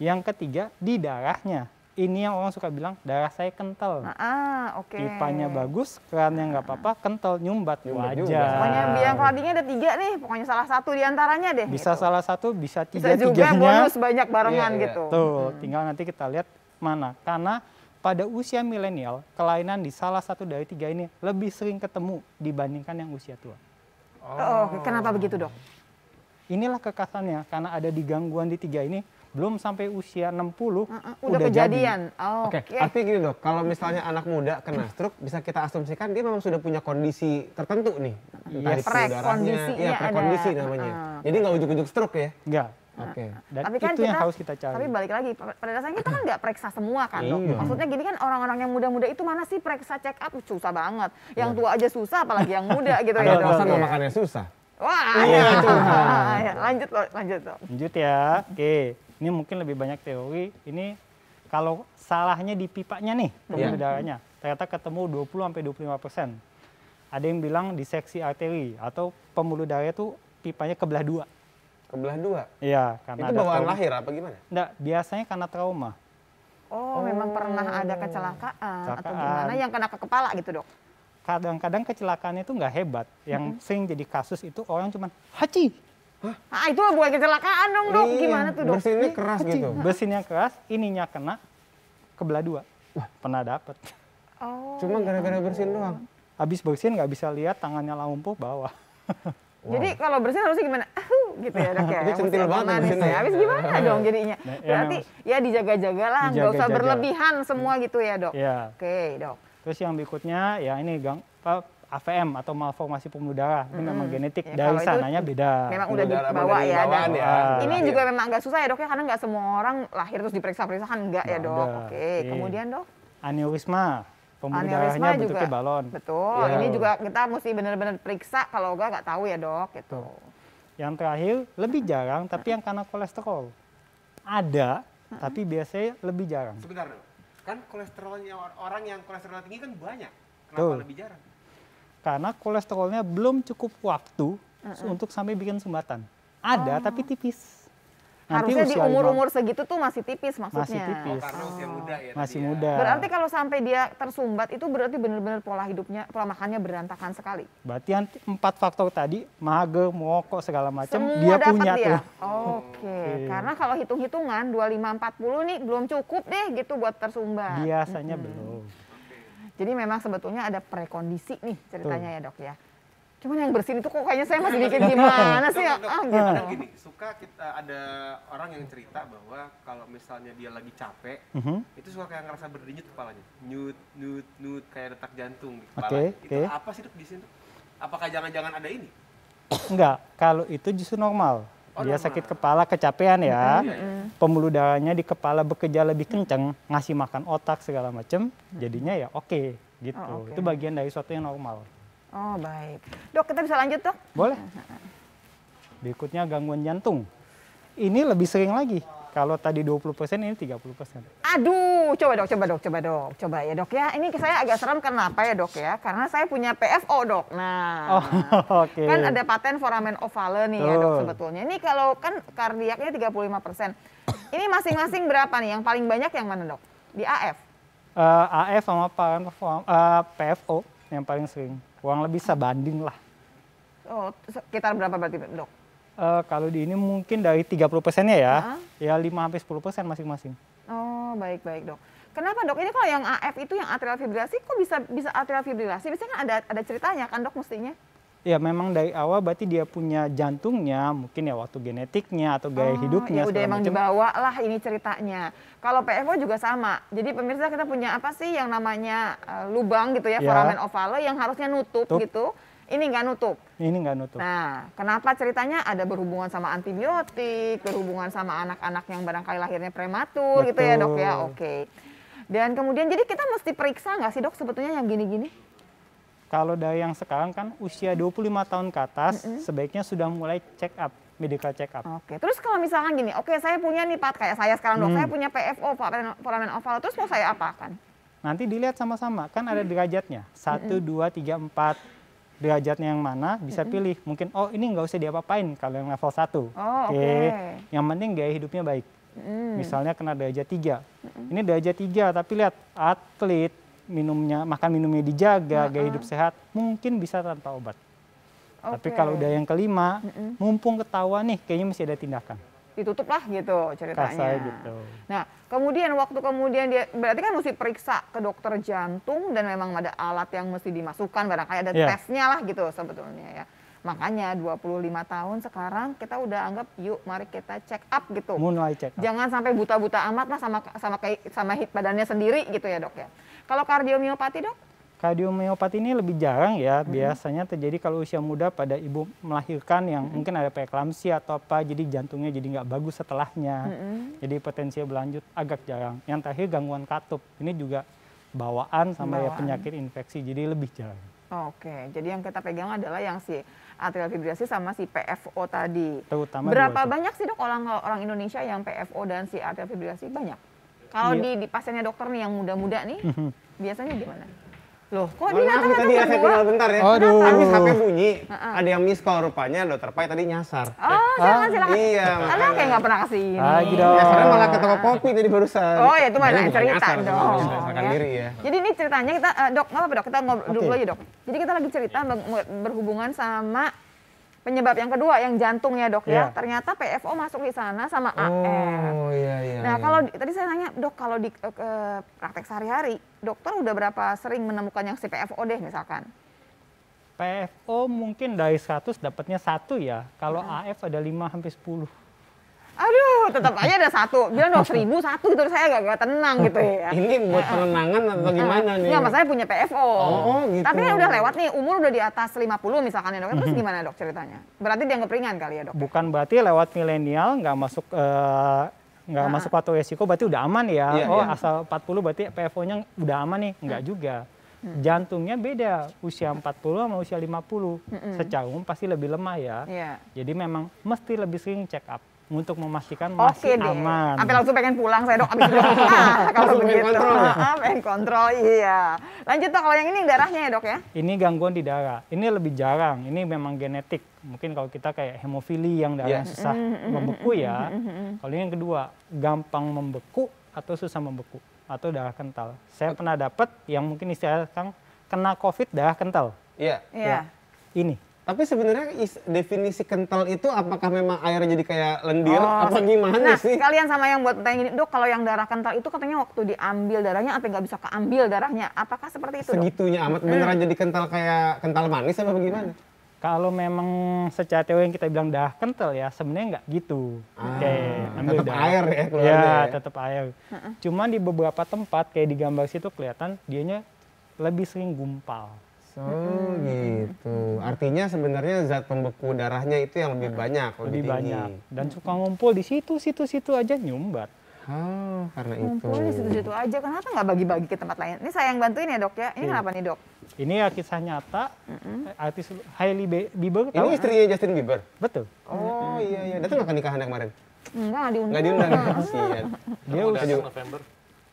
F: yang ketiga di darahnya ini yang orang suka bilang darah saya kental. Ah, ah
E: oke. Okay. Pipanya
F: bagus, kerannya nggak ah. apa-apa, kental nyumbat, nyumbat wajar. Juga. Pokoknya biang
E: keladinya ada tiga nih, pokoknya salah satu diantaranya deh. Bisa gitu.
F: salah satu, bisa tiga bisa juga tiganya. bonus banyak barengan yeah, yeah. gitu. Tuh, hmm. tinggal nanti kita lihat mana. Karena pada usia milenial, kelainan di salah satu dari tiga ini lebih sering ketemu dibandingkan yang usia tua.
A: Oh, oh kenapa
F: begitu dok? Inilah kekasannya, karena ada di gangguan di tiga ini, belum sampai usia 60 uh, uh, udah,
A: udah kejadian. Oh, Oke, okay. okay. artinya
F: gini dok, kalau misalnya anak muda kena stroke bisa kita
D: asumsikan dia memang sudah punya kondisi tertentu nih. Yes. Iya. Prekondisinya ya, iya, iya, prekondisi ada, namanya. Uh, Jadi nggak ujuk-ujuk stroke ya? Enggak. Oke. Okay. tapi kan itu kita, yang harus kita cari. Tapi
E: balik lagi, pada dasarnya kita kan nggak periksa semua kan dok. Iya. Maksudnya gini kan orang-orang yang muda-muda itu mana sih periksa check up susah banget. Yang tua aja susah, apalagi yang muda *laughs* gitu ya dok. Ada
F: ya. makannya susah.
E: Wah, iya, iya. lanjut loh, lanjut loh.
F: Lanjut ya, oke. Okay. Ini mungkin lebih banyak teori. Ini kalau salahnya di pipanya nih iya. pembuluh Yeah. Ternyata ketemu 20 sampai 25 persen. Ada yang bilang di seksi arteri atau pembuluh darah itu pipanya kebelah dua. Kebelah dua? Iya, karena itu bawaan lahir apa gimana? Enggak, biasanya karena trauma.
E: Oh, oh, memang pernah ada kecelakaan, kecelakaan atau gimana yang kena ke kepala gitu, Dok?
F: Kadang-kadang kecelakaan itu nggak hebat. Yang -hmm. sering jadi kasus itu orang cuman haci
E: Hah? Ah, itu buat kecelakaan dong, dok. Iya, Gimana tuh, dok? Besinnya keras Kecil. gitu.
F: Besinnya keras, ininya kena kebelah dua. Wah. Pernah dapet.
E: Oh. Cuma gara-gara bersin
F: doang. Habis bersin nggak bisa lihat tangannya lumpuh bawah. Wow. Jadi
E: kalau bersin harusnya gimana? gitu ya dok ya. Itu centil banget gitu ya. Habis gimana nah. dong jadinya? Nah, Berarti ya, dijaga-jaga lah, dijaga nggak usah berlebihan semua gitu ya dok. Ya. Oke dok.
F: Terus yang berikutnya ya ini gang AVM atau malformasi pembuluh darah hmm. ini memang hmm. genetik ya, dari sananya beda. Memang udah dibawa ya, dan ya. ini ya. juga memang
E: agak susah ya dok ya karena nggak semua orang lahir terus diperiksa-periksa kan ya dok. Oke, iya. kemudian dok?
F: Aneurisma pembuluh darahnya bentuknya juga. balon. Betul. Ya. Ini juga
E: kita mesti benar-benar periksa kalau enggak nggak tahu ya dok. Gitu.
F: Yang terakhir lebih jarang tapi yang karena kolesterol ada hmm. tapi biasanya lebih jarang. Sebentar
D: dok, kan kolesterolnya orang yang kolesterol tinggi kan banyak.
F: Kenapa Tuh. lebih jarang? karena kolesterolnya belum cukup waktu uh-uh. untuk sampai bikin sumbatan. Ada oh. tapi tipis. Nanti Harusnya di umur-umur
E: segitu tuh masih tipis maksudnya. Masih
F: tipis. Oh, karena usia muda ya. Masih ya. muda. Berarti
E: kalau sampai dia tersumbat itu berarti benar-benar pola hidupnya, pola makannya berantakan sekali.
F: Berarti yang empat faktor tadi, mage, moko segala macam dia punya dia. tuh. Oke. Okay.
E: Okay. Karena kalau hitung-hitungan 25 40 nih belum cukup deh gitu buat tersumbat. Biasanya hmm. belum. Jadi memang sebetulnya ada prekondisi nih ceritanya ya dok ya. Cuman yang bersin itu kok kayaknya saya masih bikin gimana sih ya? Ah, gitu. Kadang gini,
D: suka kita ada orang yang cerita bahwa kalau misalnya dia lagi capek, uh mhm. -huh. itu suka kayak ngerasa berdenyut kepalanya. Nyut, nyut, nyut, kayak detak jantung di kepala. Okay, itu okay. apa sih dok di sini? Apakah jangan-jangan ada ini?
F: Enggak, kalau itu justru normal. Oh, dia normal. sakit kepala, kecapean ya. Mm -hmm pembuluh darahnya di kepala bekerja lebih kencang, ngasih makan otak segala macam, jadinya ya oke okay, gitu. Oh, okay. Itu bagian dari suatu yang normal.
E: Oh baik, dok kita bisa lanjut tuh? Boleh.
F: Berikutnya gangguan jantung. Ini lebih sering lagi kalau tadi 20 persen, ini 30 persen.
E: Aduh, coba dok, coba dok, coba dok, coba ya dok ya. Ini saya agak seram karena apa ya dok ya? Karena saya punya PFO dok. Nah,
F: oh, *laughs* okay. kan ada
E: paten foramen ovale nih Tuh. ya dok sebetulnya. Ini kalau kan kardiaknya 35 persen. Ini masing-masing berapa nih? Yang paling banyak yang mana dok? Di AF?
F: Uh, eh, AF sama uh, eh, PFO yang paling sering. Uang lebih sebanding lah.
E: Oh, sekitar berapa berarti dok?
F: Uh, kalau di ini mungkin dari 30 persennya ya, ya 5 sampai 10 persen masing-masing.
E: Oh, baik-baik dok. Kenapa dok? Ini kalau yang AF itu yang atrial fibrilasi, kok bisa bisa atrial fibrilasi? Biasanya kan ada ada ceritanya kan dok mestinya?
F: Ya memang dari awal berarti dia punya jantungnya, mungkin ya waktu genetiknya atau gaya oh, hidupnya. Ya udah emang macam. dibawa
E: lah ini ceritanya. Kalau PFO juga sama. Jadi pemirsa kita punya apa sih yang namanya uh, lubang gitu ya, ya. foramen ovale yang harusnya nutup Tup. gitu ini nggak nutup.
F: Ini nggak nutup. Nah,
E: kenapa ceritanya ada berhubungan sama antibiotik, berhubungan sama anak-anak yang barangkali lahirnya prematur Betul. gitu ya dok ya, oke. Dan kemudian jadi kita mesti periksa nggak sih dok sebetulnya yang gini-gini?
F: Kalau dari yang sekarang kan usia 25 tahun ke atas mm -hmm. sebaiknya sudah mulai check up medical check up. Oke, okay. terus
E: kalau misalkan gini, oke okay, saya punya nih Pak, kayak saya sekarang dok, hmm. saya punya PFO, Pak, polamen oval, terus mau saya apa kan?
F: Nanti dilihat sama-sama, kan ada derajatnya, satu dua tiga empat derajatnya yang mana bisa mm-hmm. pilih mungkin oh ini nggak usah diapa-apain kalau yang level satu
A: oh, oke okay.
F: yang penting gaya hidupnya baik
A: mm. misalnya
F: kena derajat tiga mm-hmm. ini derajat tiga tapi lihat atlet minumnya makan minumnya dijaga mm-hmm. gaya hidup sehat mungkin bisa tanpa obat okay. tapi kalau udah yang kelima mm-hmm. mumpung ketawa nih kayaknya masih ada tindakan
E: ditutup lah gitu ceritanya. gitu. Nah, kemudian waktu kemudian dia berarti kan mesti periksa ke dokter jantung dan memang ada alat yang mesti dimasukkan barangkali ada yeah. tesnya lah gitu sebetulnya ya. Makanya 25 tahun sekarang kita udah anggap yuk mari kita check up gitu. Mulai check up. Jangan sampai buta-buta amat lah sama sama kayak sama hit badannya sendiri gitu ya, Dok ya. Kalau kardiomiopati, Dok,
F: Kardiomiopati ini lebih jarang ya, hmm. biasanya terjadi kalau usia muda pada ibu melahirkan yang hmm. mungkin ada preeklamsi atau apa, jadi jantungnya jadi nggak bagus setelahnya. Hmm. Jadi potensi berlanjut agak jarang. Yang terakhir gangguan katup, ini juga bawaan sama ya bawaan. ya penyakit infeksi, jadi lebih jarang.
E: Oke, jadi yang kita pegang adalah yang si atrial fibrilasi sama si PFO tadi.
F: Terutama Berapa
E: banyak sih dok orang orang Indonesia yang PFO dan si atrial fibrilasi banyak? Kalau iya. di, di pasiennya dokter nih yang muda-muda nih, mm-hmm. biasanya gimana? Loh, kok dia maaf, tadi ya, saya tinggal bentar ya. Aduh. Habis HP
D: bunyi, uh -uh. ada yang miss call rupanya dokter Pai tadi nyasar. Oh, silakan ah. silakan. Iya, makanya. kayak nggak pernah ini. Ah, gitu. Nyasarnya malah ke toko kopi tadi barusan. Oh, ya itu mana cerita nyasar,
E: dong. Oh, ya. diri ya. Jadi ini ceritanya kita, uh, dok, nggak apa-apa dok, kita ngobrol okay. dulu aja dok. Jadi kita lagi cerita berhubungan sama penyebab yang kedua yang jantung ya dok yeah. ya ternyata PFO masuk di sana sama oh, AF.
A: Iya, iya, nah iya. kalau
E: tadi saya nanya dok kalau di uh, praktek sehari-hari dokter udah berapa sering menemukan yang si PFO deh misalkan?
F: PFO mungkin dari 100 dapatnya satu ya. Kalau hmm. AF ada 5 hampir 10
E: aduh tetap aja ada satu bilang dua seribu satu gitu saya agak, agak tenang gitu ya ini buat
F: penenangan atau gimana nih nggak
E: saya punya PFO oh, gitu. tapi kan udah lewat nih umur udah di atas 50 misalkan ya dok terus mhm. gimana dok ceritanya berarti dia ringan kali ya dok
F: bukan berarti lewat milenial nggak masuk uh, nggak nah. masuk faktor resiko berarti udah aman ya yeah, oh yeah. asal 40 berarti PFO-nya udah aman nih nggak hmm. juga Hmm. Jantungnya beda usia 40 sama usia 50. Hmm. Secara umum pasti lebih lemah ya. Yeah. Jadi memang mesti lebih sering check up untuk memastikan masih Oke deh. aman. Sampai
E: langsung pengen pulang saya dok. *laughs* Abis ah, kalau begitu. Kontrol, ya? ah, pengen kontrol, iya. Lanjut dong, kalau yang ini darahnya ya dok ya?
F: Ini gangguan di darah. Ini lebih jarang. Ini memang genetik. Mungkin kalau kita kayak hemofili yang darah yeah. susah mm-hmm, mm-hmm, membeku ya. Mm-hmm, kalau ini yang kedua, gampang membeku atau susah membeku atau darah kental. Saya pernah dapat yang mungkin istilahnya kang kena covid darah kental.
A: Iya.
D: Yeah. Iya. Yeah.
F: Ini tapi sebenarnya definisi kental itu apakah
D: memang air jadi kayak lendir oh, apa gimana nah, sih?
E: kalian sama yang buat tanya ini, dok kalau yang darah kental itu katanya waktu diambil darahnya apa nggak bisa keambil darahnya? Apakah seperti itu?
F: Segitunya dok? amat hmm. beneran hmm. jadi kental kayak kental manis apa bagaimana? Kalau memang secara teori yang kita bilang dah kental ya, sebenarnya nggak gitu. Ah, kayak tetap darah. air ya keluarnya. Iya, ya, tetap air. Cuma Cuman di beberapa tempat kayak di gambar situ kelihatan dianya lebih sering gumpal. Oh gitu. Artinya
D: sebenarnya zat pembeku darahnya itu yang lebih banyak, lebih, lebih banyak.
E: Dan suka ngumpul di situ-situ-situ aja nyumbat. Oh, karena
F: ngumpul itu. Ngumpul di situ-situ
E: aja. Kenapa nggak bagi-bagi ke tempat lain? Ini saya yang bantuin ya dok ya. Ini hmm. kenapa nih dok?
F: Ini ya kisah nyata. Mm-hmm. Artis Hailey Bieber. Tahu ini istrinya Justin Bieber. Betul. Oh iya iya. Datang nggak nikahan kemarin?
E: Enggak diundang. Enggak diundang.
F: Kasihan.
D: *laughs* Dia udah November.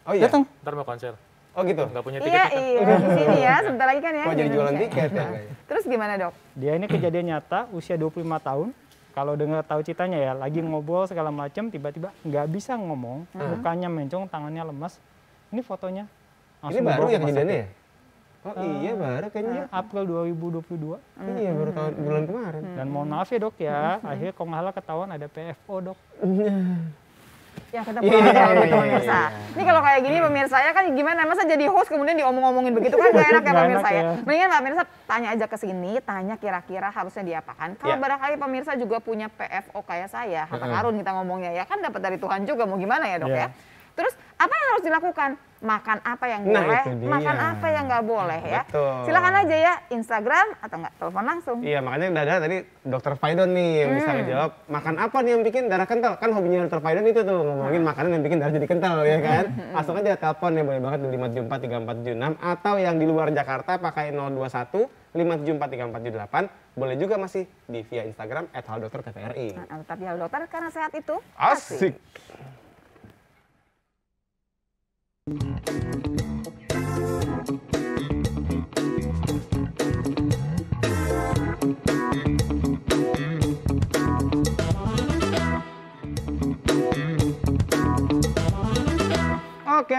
F: Oh iya. Datang. Ntar mau konser. Oh gitu. Gak punya
E: iya, tiket. Iya, iya. Di sini ya, sebentar lagi kan ya. Kok jadi
F: jualan ya. tiket ya. Nah, terus gimana, Dok? Dia ini kejadian nyata usia 25 tahun. Kalau dengar tahu citanya ya, lagi ngobrol segala macam, tiba-tiba nggak bisa ngomong, hmm. mukanya mencong, tangannya lemas. Ini fotonya. Langsung ini baru yang kejadiannya ya? Oh uh, iya baru kayaknya. April 2022. Hmm. Iya baru tahun bulan kemarin. Hmm. Dan mohon maaf ya dok ya, hmm. akhirnya kok nggak salah ketahuan ada PFO dok. *laughs* ya kita iya, pulang iya, gitu, yeah, iya, pemirsa. Yeah,
E: yeah. Ini kalau kayak gini pemirsa ya kan gimana masa jadi host kemudian diomong-omongin begitu kan gak enak ya pemirsa ya. ya. Mendingan Pak pemirsa tanya aja ke sini, tanya kira-kira harusnya diapakan. Kalau yeah. barangkali pemirsa juga punya PFO kayak saya, harta karun kita ngomongnya ya kan dapat dari Tuhan juga mau gimana ya dok yeah. ya. Terus apa yang harus dilakukan? Makan apa yang nah, boleh, makan apa yang nggak boleh ya. Betul. Silakan aja ya Instagram atau nggak telepon langsung. Iya
D: makanya ada tadi dokter Faidon nih yang hmm. bisa ngejawab makan apa nih yang bikin darah kental kan hobinya dokter Faidon itu tuh ngomongin hmm. makanan yang bikin darah jadi kental ya kan. *laughs* Langsung aja telepon ya boleh banget di 574 3476 atau yang di luar Jakarta pakai 021 5743478 boleh juga masih di via Instagram @hal_dokter_tvri
E: Nah, tapi hal dokter karena sehat itu
D: asik. asik. Oke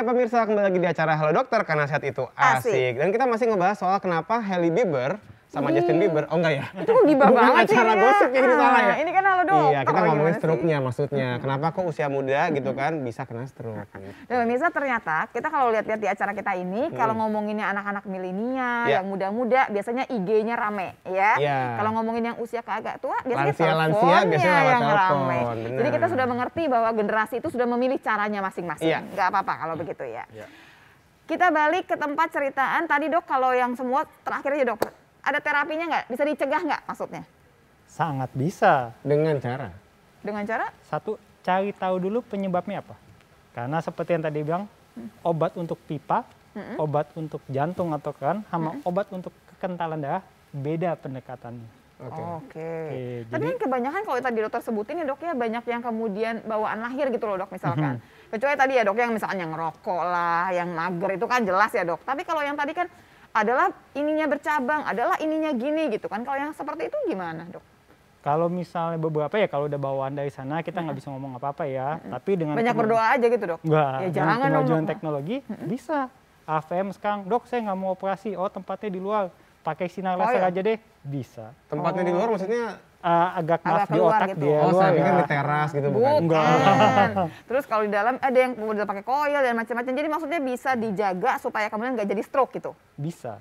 D: pemirsa kembali lagi di acara Halo Dokter karena sehat itu asik. asik. Dan kita masih ngebahas soal kenapa Hailey Bieber sama Justin iya. Bieber. Oh enggak ya? Itu kok gibah banget sih. acara gosip ya, ini salah ya.
E: Ini kan halo dong. Iya, kita oh, ngomongin stroke-nya
D: maksudnya. *laughs* Kenapa kok usia muda gitu kan bisa kena stroke. Nah, gitu.
E: Dan ternyata kita kalau lihat-lihat di acara kita ini, hmm. kalau ngomonginnya anak-anak milenial ya. yang muda-muda biasanya IG-nya rame ya. ya. Kalau ngomongin yang usia kagak tua biasanya lansia, teleponnya biasanya yang telepon, rame. Benar. Jadi kita sudah mengerti bahwa generasi itu sudah memilih caranya masing-masing. Ya. Gak apa-apa kalau hmm. begitu ya. ya. Kita balik ke tempat ceritaan tadi dok kalau yang semua terakhir aja dok ada terapinya nggak? Bisa dicegah nggak maksudnya?
F: Sangat bisa. Dengan cara? Dengan cara? Satu, cari tahu dulu penyebabnya apa. Karena seperti yang tadi bilang, obat untuk pipa, obat untuk jantung atau kan, sama obat untuk kekentalan darah, beda pendekatannya. Oke. Okay. Okay. Okay, Tapi jadi... yang
E: kebanyakan kalau tadi dokter sebutin ya dok ya banyak yang kemudian bawaan lahir gitu loh dok misalkan. Mm Kecuali tadi ya dok yang misalnya yang ngerokok lah, yang mager itu kan jelas ya dok. Tapi kalau yang tadi kan adalah ininya bercabang, adalah ininya gini gitu kan. Kalau yang seperti itu gimana, Dok?
F: Kalau misalnya beberapa ya kalau udah bawaan dari sana kita nggak iya. bisa ngomong apa-apa ya. -hmm. Tapi dengan banyak berdoa aja gitu, Dok. Enggak. Ya jangan kemajuan dong, teknologi -hmm. bisa. AVM sekarang, "Dok, saya nggak mau operasi. Oh, tempatnya di luar. Pakai sinar oh, laser ya? aja deh." Bisa. Tempatnya oh. di luar maksudnya uh, agak maaf di otak gitu. dia. Oh, saya pikir di teras gitu bukan. Enggak.
E: Terus kalau di dalam ada yang udah pakai koil dan macam-macam. Jadi maksudnya bisa dijaga supaya kemudian nggak jadi stroke gitu. Bisa.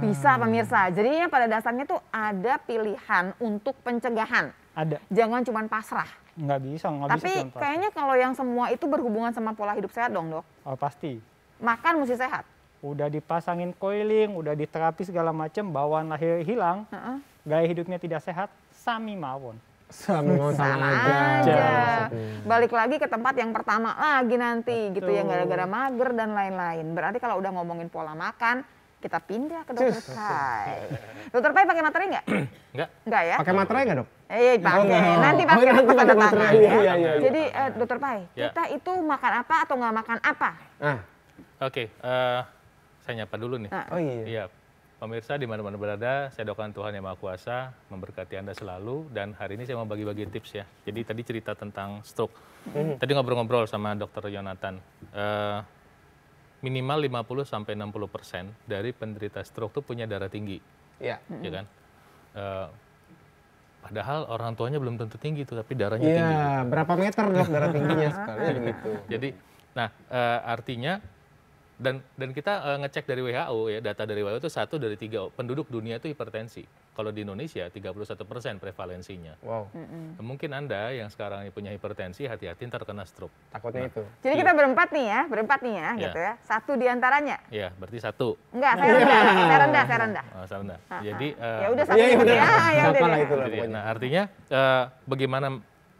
E: Bisa ah. pemirsa. Jadinya pada dasarnya tuh ada pilihan untuk pencegahan. Ada. Jangan cuma pasrah.
F: Nggak bisa, nggak Tapi bisa. Tapi kayaknya
E: kalau yang semua itu berhubungan sama pola hidup sehat
F: dong dok. Oh, pasti.
E: Makan mesti sehat.
F: Udah dipasangin coiling, udah diterapi segala macam, bawaan lahir hilang, uh -uh. gaya hidupnya tidak sehat, sami mawon.
E: Sami mawon sama, aja. aja.
F: Balik lagi ke tempat yang pertama lagi nanti Betul. gitu
E: ya gara-gara mager dan lain-lain. Berarti kalau udah ngomongin pola makan, kita pindah ke dokter Pai. Dokter Pai pakai materai nggak? Nggak. Nggak ya? Pakai materai nggak dok? Eh, iya, pakai. Oh, Nanti
A: oh, pakai oh, nanti pakai materai. Ya. Iya, iya,
G: iya. Jadi
E: uh, dokter Pai, ya. kita itu makan apa atau nggak makan apa? Ah.
G: Oke, okay, uh, eh, saya nyapa dulu nih. Nah. Oh iya. Iya, Pemirsa di mana-mana berada, saya doakan Tuhan Yang Maha Kuasa memberkati Anda selalu dan hari ini saya mau bagi-bagi tips ya. Jadi tadi cerita tentang stroke. Mm-hmm. Tadi ngobrol-ngobrol sama Dr. Jonathan Uh, eh, minimal 50 sampai 60 persen dari penderita stroke itu punya darah tinggi. Iya. Mm-hmm. Ya kan? Uh, Padahal orang tuanya belum tentu tinggi itu tapi darahnya yeah, tinggi. Iya, berapa meter dok darah tingginya *laughs* sekali gitu. Jadi, nah uh, artinya dan dan kita uh, ngecek dari WHO ya data dari WHO itu satu dari tiga penduduk dunia itu hipertensi kalau di Indonesia 31 persen prevalensinya wow mm-hmm. mungkin anda yang sekarang punya hipertensi hati-hati ntar kena stroke takutnya nah, itu jadi kita
E: berempat nih ya berempat nih ya, ya. gitu ya satu diantaranya
G: ya berarti satu enggak saya rendah saya rendah
E: saya rendah oh, saya rendah jadi uh, ya udah iya, iya, satu ya, ya, udah. ya, ya ya. Itu jadi,
G: nah artinya uh, bagaimana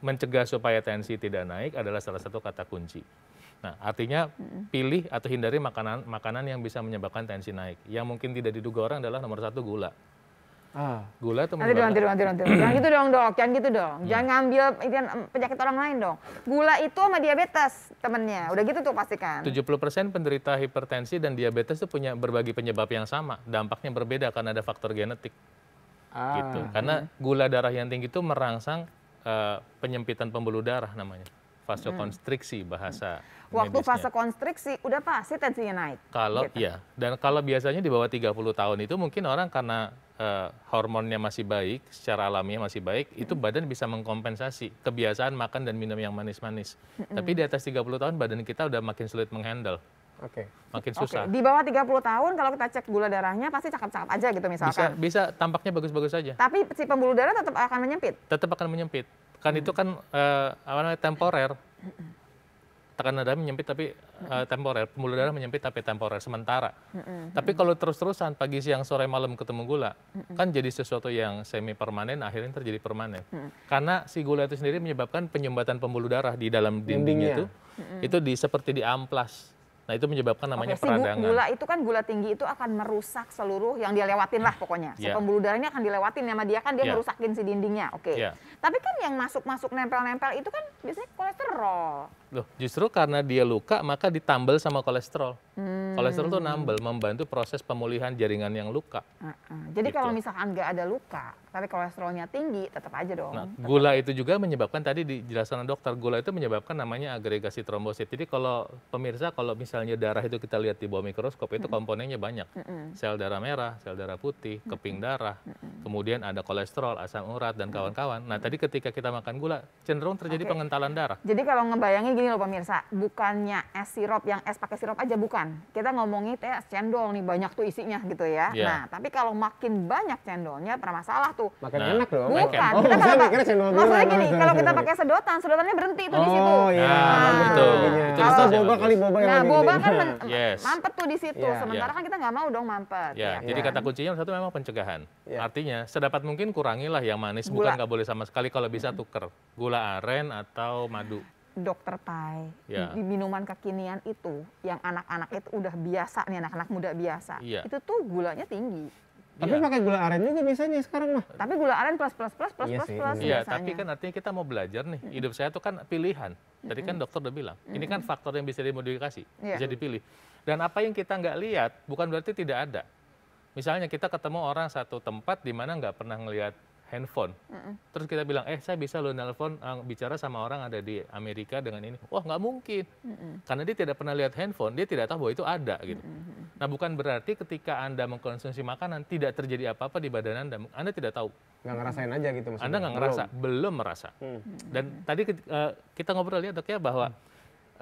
G: mencegah supaya tensi tidak naik adalah salah satu kata kunci Nah, artinya pilih atau hindari makanan makanan yang bisa menyebabkan tensi naik. Yang mungkin tidak diduga orang adalah nomor satu gula. Ah. Gula itu nanti dong, nanti dong, nanti dong. *clears throat*
E: jangan gitu dong dok, jangan gitu dong. Hmm. Jangan ngambil penyakit orang lain dong. Gula itu sama diabetes temennya, udah gitu tuh kan. tujuh
G: puluh 70% penderita hipertensi dan diabetes itu punya berbagi penyebab yang sama. Dampaknya berbeda karena ada faktor genetik.
E: Gitu. Ah. Gitu. Karena
G: gula darah yang tinggi itu merangsang uh, penyempitan pembuluh darah namanya. Fase konstriksi hmm. bahasa Waktu fase
E: konstriksi udah pasti tensinya naik. Kalau gitu.
G: ya, dan kalau biasanya di bawah 30 tahun itu mungkin orang karena uh, hormonnya masih baik, secara alamiah masih baik, hmm. itu badan bisa mengkompensasi kebiasaan makan dan minum yang manis-manis. Hmm. Tapi di atas 30 tahun badan kita udah makin sulit menghandle. Oke. Okay. Makin susah. Okay. Di
E: bawah 30 tahun kalau kita cek gula darahnya pasti cakep-cakep aja gitu misalkan. Bisa,
G: bisa tampaknya bagus-bagus saja.
E: Tapi si pembuluh darah tetap akan menyempit.
G: Tetap akan menyempit. Kan hmm. itu kan uh, apa namanya temporer. Tekanan darah menyempit tapi uh, temporer. Pembuluh darah menyempit tapi temporer sementara. Hmm. Tapi kalau terus-terusan pagi, siang, sore, malam ketemu gula, hmm. kan jadi sesuatu yang semi permanen akhirnya terjadi permanen. Hmm. Karena si gula itu sendiri menyebabkan penyumbatan pembuluh darah di dalam dindingnya, dindingnya itu. Hmm. Itu di seperti di amplas Nah itu menyebabkan namanya okay, peradangan. Si gula
E: itu kan gula tinggi itu akan merusak seluruh yang dia lewatin lah pokoknya. Ya. Si yeah. pembuluh darahnya akan dilewatin sama dia kan dia yeah. merusakin si dindingnya. Oke. Okay. Ya. Yeah. Tapi kan yang masuk-masuk nempel-nempel itu kan biasanya kolesterol.
G: Loh, justru karena dia luka maka ditambal sama kolesterol.
E: Hmm. Kolesterol itu nambal,
G: membantu proses pemulihan jaringan yang luka.
E: Uh -uh. Jadi gitu. kalau misalkan nggak ada luka, tapi kolesterolnya tinggi, tetap aja dong. Nah, tetap.
G: gula itu juga menyebabkan tadi dijelasan dokter, gula itu menyebabkan namanya agregasi trombosit. Jadi kalau pemirsa, kalau misalnya darah itu kita lihat di bawah mikroskop, itu komponennya banyak. sel darah merah, sel darah putih, keping darah, kemudian ada kolesterol, asam urat, dan kawan-kawan. Nah, tadi ketika kita makan gula, cenderung terjadi okay. pengentalan darah. Jadi
E: kalau ngebayangin gini loh pemirsa, bukannya es sirup yang es pakai sirup aja, bukan kita ngomongin teh cendol nih banyak tuh isinya gitu ya. Yeah. Nah, tapi kalau makin banyak cendolnya permasalah tuh.
A: Makin
D: nah. enak dong. Bukan. Oh, kita kalau Maksudnya gini, kalau kita pakai
E: sedotan, sedotannya berhenti tuh oh, di situ. Oh iya, nah,
D: nah, betul. Gitu. Iya. kalau boba kali boba
G: yang Nah, boba kan *laughs* yes. mampet
E: tuh di situ. Yeah. Sementara yeah. kan kita nggak mau dong mampet. Yeah. Ya, iya Jadi kan? kata
G: kuncinya satu memang pencegahan. Yeah. Artinya sedapat mungkin kurangilah yang manis, bukan nggak boleh sama sekali kalau bisa tuker. Gula aren atau madu
E: dokter Pai, yeah. minuman kekinian itu yang anak-anak itu udah biasa nih anak-anak muda biasa. Yeah. Itu tuh gulanya tinggi.
D: Tapi yeah. pakai gula aren juga biasanya sekarang mah.
E: Tapi gula aren plus plus plus
D: plus yeah, plus plus. Iya. iya, biasanya. tapi kan
G: artinya kita mau belajar nih. Hidup saya tuh kan pilihan. Tadi kan dokter udah bilang, ini kan faktor yang bisa dimodifikasi, yeah. bisa dipilih. Dan apa yang kita nggak lihat bukan berarti tidak ada. Misalnya kita ketemu orang satu tempat di mana nggak pernah ngelihat handphone. Mm -mm. Terus kita bilang, eh saya bisa loh nelpon uh, bicara sama orang ada di Amerika dengan ini. Wah nggak mungkin, Mm -mm. karena dia tidak pernah lihat handphone, dia tidak tahu bahwa itu ada gitu. Mm -mm. Nah bukan berarti ketika anda mengkonsumsi makanan tidak terjadi apa-apa di badan anda, anda tidak tahu.
D: Nggak ngerasain aja gitu maksudnya. Anda nggak ngerasa,
G: belum, belum merasa. Mm Dan tadi uh, kita ngobrol lihat ya, dok ya bahwa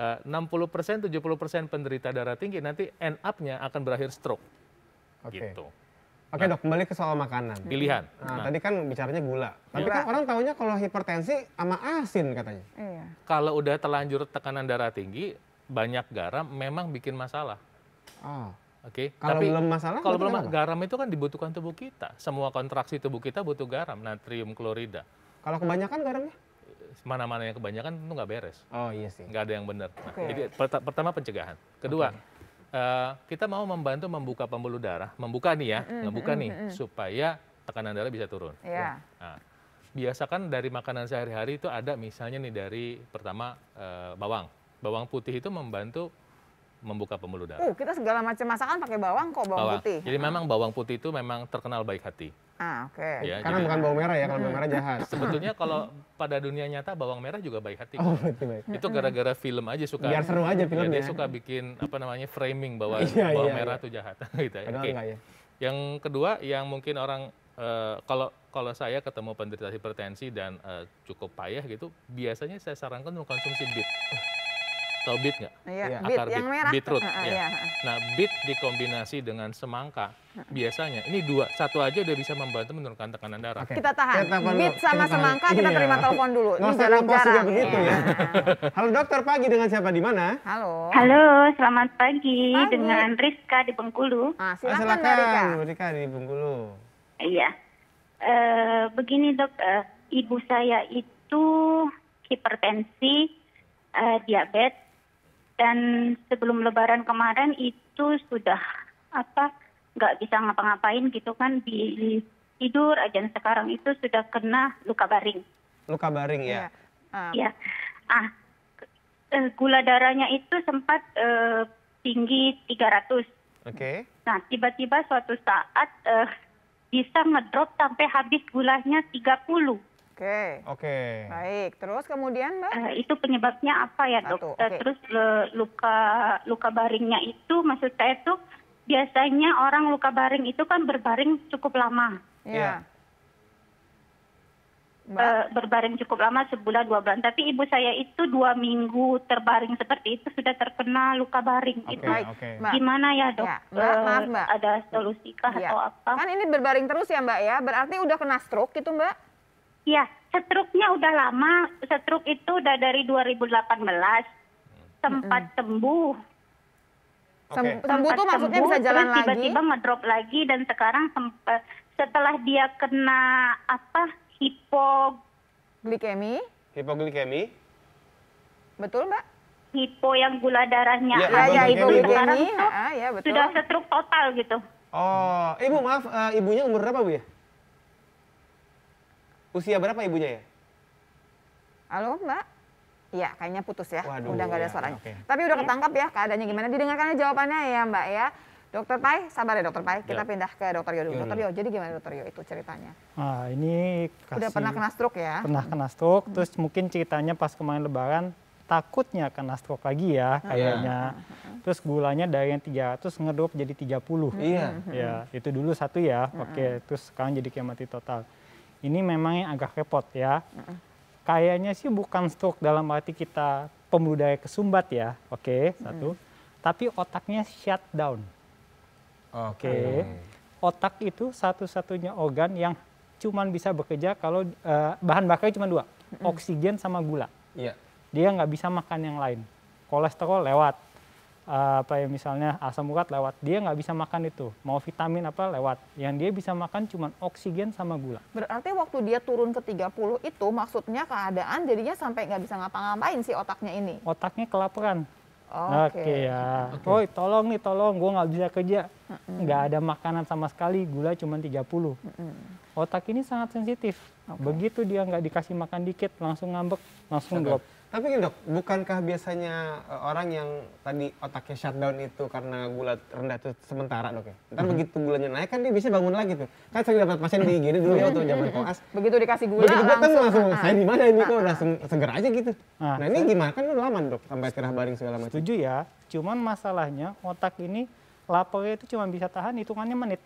G: eh, uh, 60 persen, 70 persen penderita darah tinggi nanti end up-nya akan berakhir stroke. Okay. Gitu.
D: Oke nah, dok, kembali ke soal makanan.
G: Pilihan. Nah, nah. tadi kan bicaranya gula. Tapi kan
D: orang tahunya kalau hipertensi sama asin katanya. Iya.
G: Kalau udah telanjur tekanan darah tinggi, banyak garam memang bikin masalah. Oh. Oke. Okay. Kalau Tapi, belum masalah. Kalau belum masalah, garam itu kan dibutuhkan tubuh kita. Semua kontraksi tubuh kita butuh garam, natrium klorida. Kalau kebanyakan garamnya? Mana-mana yang kebanyakan itu nggak beres. Oh iya sih. Nggak ada yang benar. Nah, Jadi pertama pencegahan. Kedua. Okay uh, kita mau membantu membuka pembuluh darah, membuka nih ya, mm-hmm. membuka nih mm-hmm. supaya tekanan darah bisa turun. Yeah. Ya. Nah, biasakan dari makanan sehari-hari itu ada misalnya nih dari pertama uh, bawang. Bawang putih itu membantu membuka pembuluh darah. Uh,
E: kita segala macam masakan pakai bawang kok, bawang, bawang. putih. Jadi ah.
G: memang bawang putih itu memang terkenal baik hati.
E: Ah, oke. Okay.
A: Ya, Karena jadi, bukan bawang merah ya, kalau bawang merah jahat. Sebetulnya kalau
G: *laughs* pada dunia nyata bawang merah juga baik hati. Oh, betul baik. Itu gara-gara film aja suka. Biar seru aja iya, filmnya. dia suka bikin apa namanya framing bahwa *laughs* iya, bawang iya, merah itu iya. jahat *laughs* gitu ya. Oke. Ya. Yang kedua yang mungkin orang uh, kalau kalau saya ketemu penderita hipertensi dan uh, cukup payah gitu, biasanya saya sarankan mengkonsumsi bit. Tahu beet nggak? Iya, iya. Akar beet, yang beet, Beetroot. Uh, ya. iya. iya nah, beet dikombinasi dengan semangka biasanya ini dua satu aja udah bisa membantu menurunkan tekanan darah. Okay. Kita tahan. Kita beet sama kita semangka tahan. kita terima iya. telepon
H: dulu. Nggak usah lepas
D: juga begitu ya. Halo dokter pagi dengan siapa di mana?
H: Halo. Halo, selamat pagi, pagi. dengan Rizka di Bengkulu. Ah, silakan, ah, silakan Rika.
D: Rika di Bengkulu.
H: Iya. Uh, begini dok, uh, ibu saya itu hipertensi, uh, diabetes, dan sebelum lebaran kemarin itu sudah apa nggak bisa ngapa-ngapain gitu kan di tidur aja sekarang itu sudah kena luka baring
D: luka baring ya ya,
H: ah, iya. ah eh, gula darahnya itu sempat eh, tinggi 300 oke okay. nah tiba-tiba suatu saat eh, bisa ngedrop sampai habis gulanya 30
E: Oke. Oke. Baik. Terus kemudian Mbak? Uh, itu
H: penyebabnya apa ya dok? Eh, okay. Terus luka luka baringnya itu maksud saya itu biasanya orang luka baring itu kan berbaring cukup lama. Iya. Yeah. Iya. berbaring cukup lama sebulan dua bulan. Tapi ibu saya itu dua minggu terbaring seperti itu sudah terkena luka baring. Okay, itu okay. gimana ya dok? Ya, mbak, uh, maaf mbak. Ada solusi kah ya. atau apa? Kan
E: ini berbaring terus ya mbak ya. Berarti udah kena stroke gitu mbak? ya setruknya udah
H: lama setruk itu udah dari 2018 sempat sembuh Okay. Sembuh tuh maksudnya bisa jalan terus tiba-tiba lagi. Tiba-tiba ngedrop lagi dan sekarang sempat, setelah dia kena apa hipoglikemi.
D: Hipoglikemi.
H: Betul mbak? Hipo yang gula darahnya. Ya, ya,
D: ya hipoglikemi.
H: ah, ya, sudah setruk total gitu. Oh, ibu maaf, uh,
D: ibunya umur berapa bu ya? Usia berapa ibunya ya?
E: Halo Mbak? Iya, kayaknya putus ya. Waduh, udah nggak ada ya, suaranya. Okay. Tapi udah ketangkap ya keadaannya gimana. Didengarkan jawabannya ya Mbak ya. Dokter Pai, sabar ya Dokter Pai. Iya. Kita ya. pindah ke Dokter Yo dulu. Iya, dokter iya. Yo, jadi gimana Dokter Yo itu ceritanya?
F: Nah, ini kasih, udah pernah kena
E: stroke ya? Pernah
F: kena stroke. Hmm. Terus mungkin ceritanya pas kemarin Lebaran takutnya kena stroke lagi ya kayaknya. Hmm. Terus gulanya dari yang 300 ngedrop jadi 30. Iya. Hmm. Ya, itu dulu satu ya. Oke, terus sekarang jadi mati total ini memang yang agak repot ya. Uh -uh. Kayaknya sih bukan stroke dalam arti kita pembuluh kesumbat ya, oke okay, satu. Tapi otaknya shutdown. Oke. Okay. Okay. Otak itu satu-satunya organ yang cuman bisa bekerja kalau uh, bahan bakarnya cuma dua, oksigen sama gula. Iya. Yeah. Dia nggak bisa makan yang lain. Kolesterol lewat, Eh, apa ya misalnya asam urat lewat dia nggak bisa makan itu mau vitamin apa lewat yang dia bisa makan cuma oksigen sama gula
E: berarti waktu dia turun ke 30 itu maksudnya keadaan jadinya sampai nggak bisa ngapa-ngapain sih otaknya ini
F: otaknya kelaparan Oke okay. okay, ya. Okay. oi tolong nih tolong, gue nggak bisa kerja. Nggak mm -mm. ada makanan sama sekali, gula cuma 30. Mm
A: -mm.
F: Otak ini sangat sensitif. Okay. Begitu dia nggak dikasih makan dikit, langsung ngambek, langsung drop. Tapi dok, bukankah biasanya e, orang yang tadi
D: otaknya shutdown itu karena gula rendah itu sementara dok ya? Ntar hmm. begitu gulanya naik kan dia bisa bangun lagi tuh. Kan saya dapat pasien di IGD dulu ya waktu zaman koas.
E: Mm-hmm. Begitu dikasih gula begitu langsung. Kan langsung ah, ah. saya
D: gimana ini kok ah, langsung seger
F: aja gitu. Nah, ini gimana kan udah lama dok sampai cerah baring segala macam. Setuju ya, cuman masalahnya otak ini lapar itu cuma bisa tahan hitungannya menit.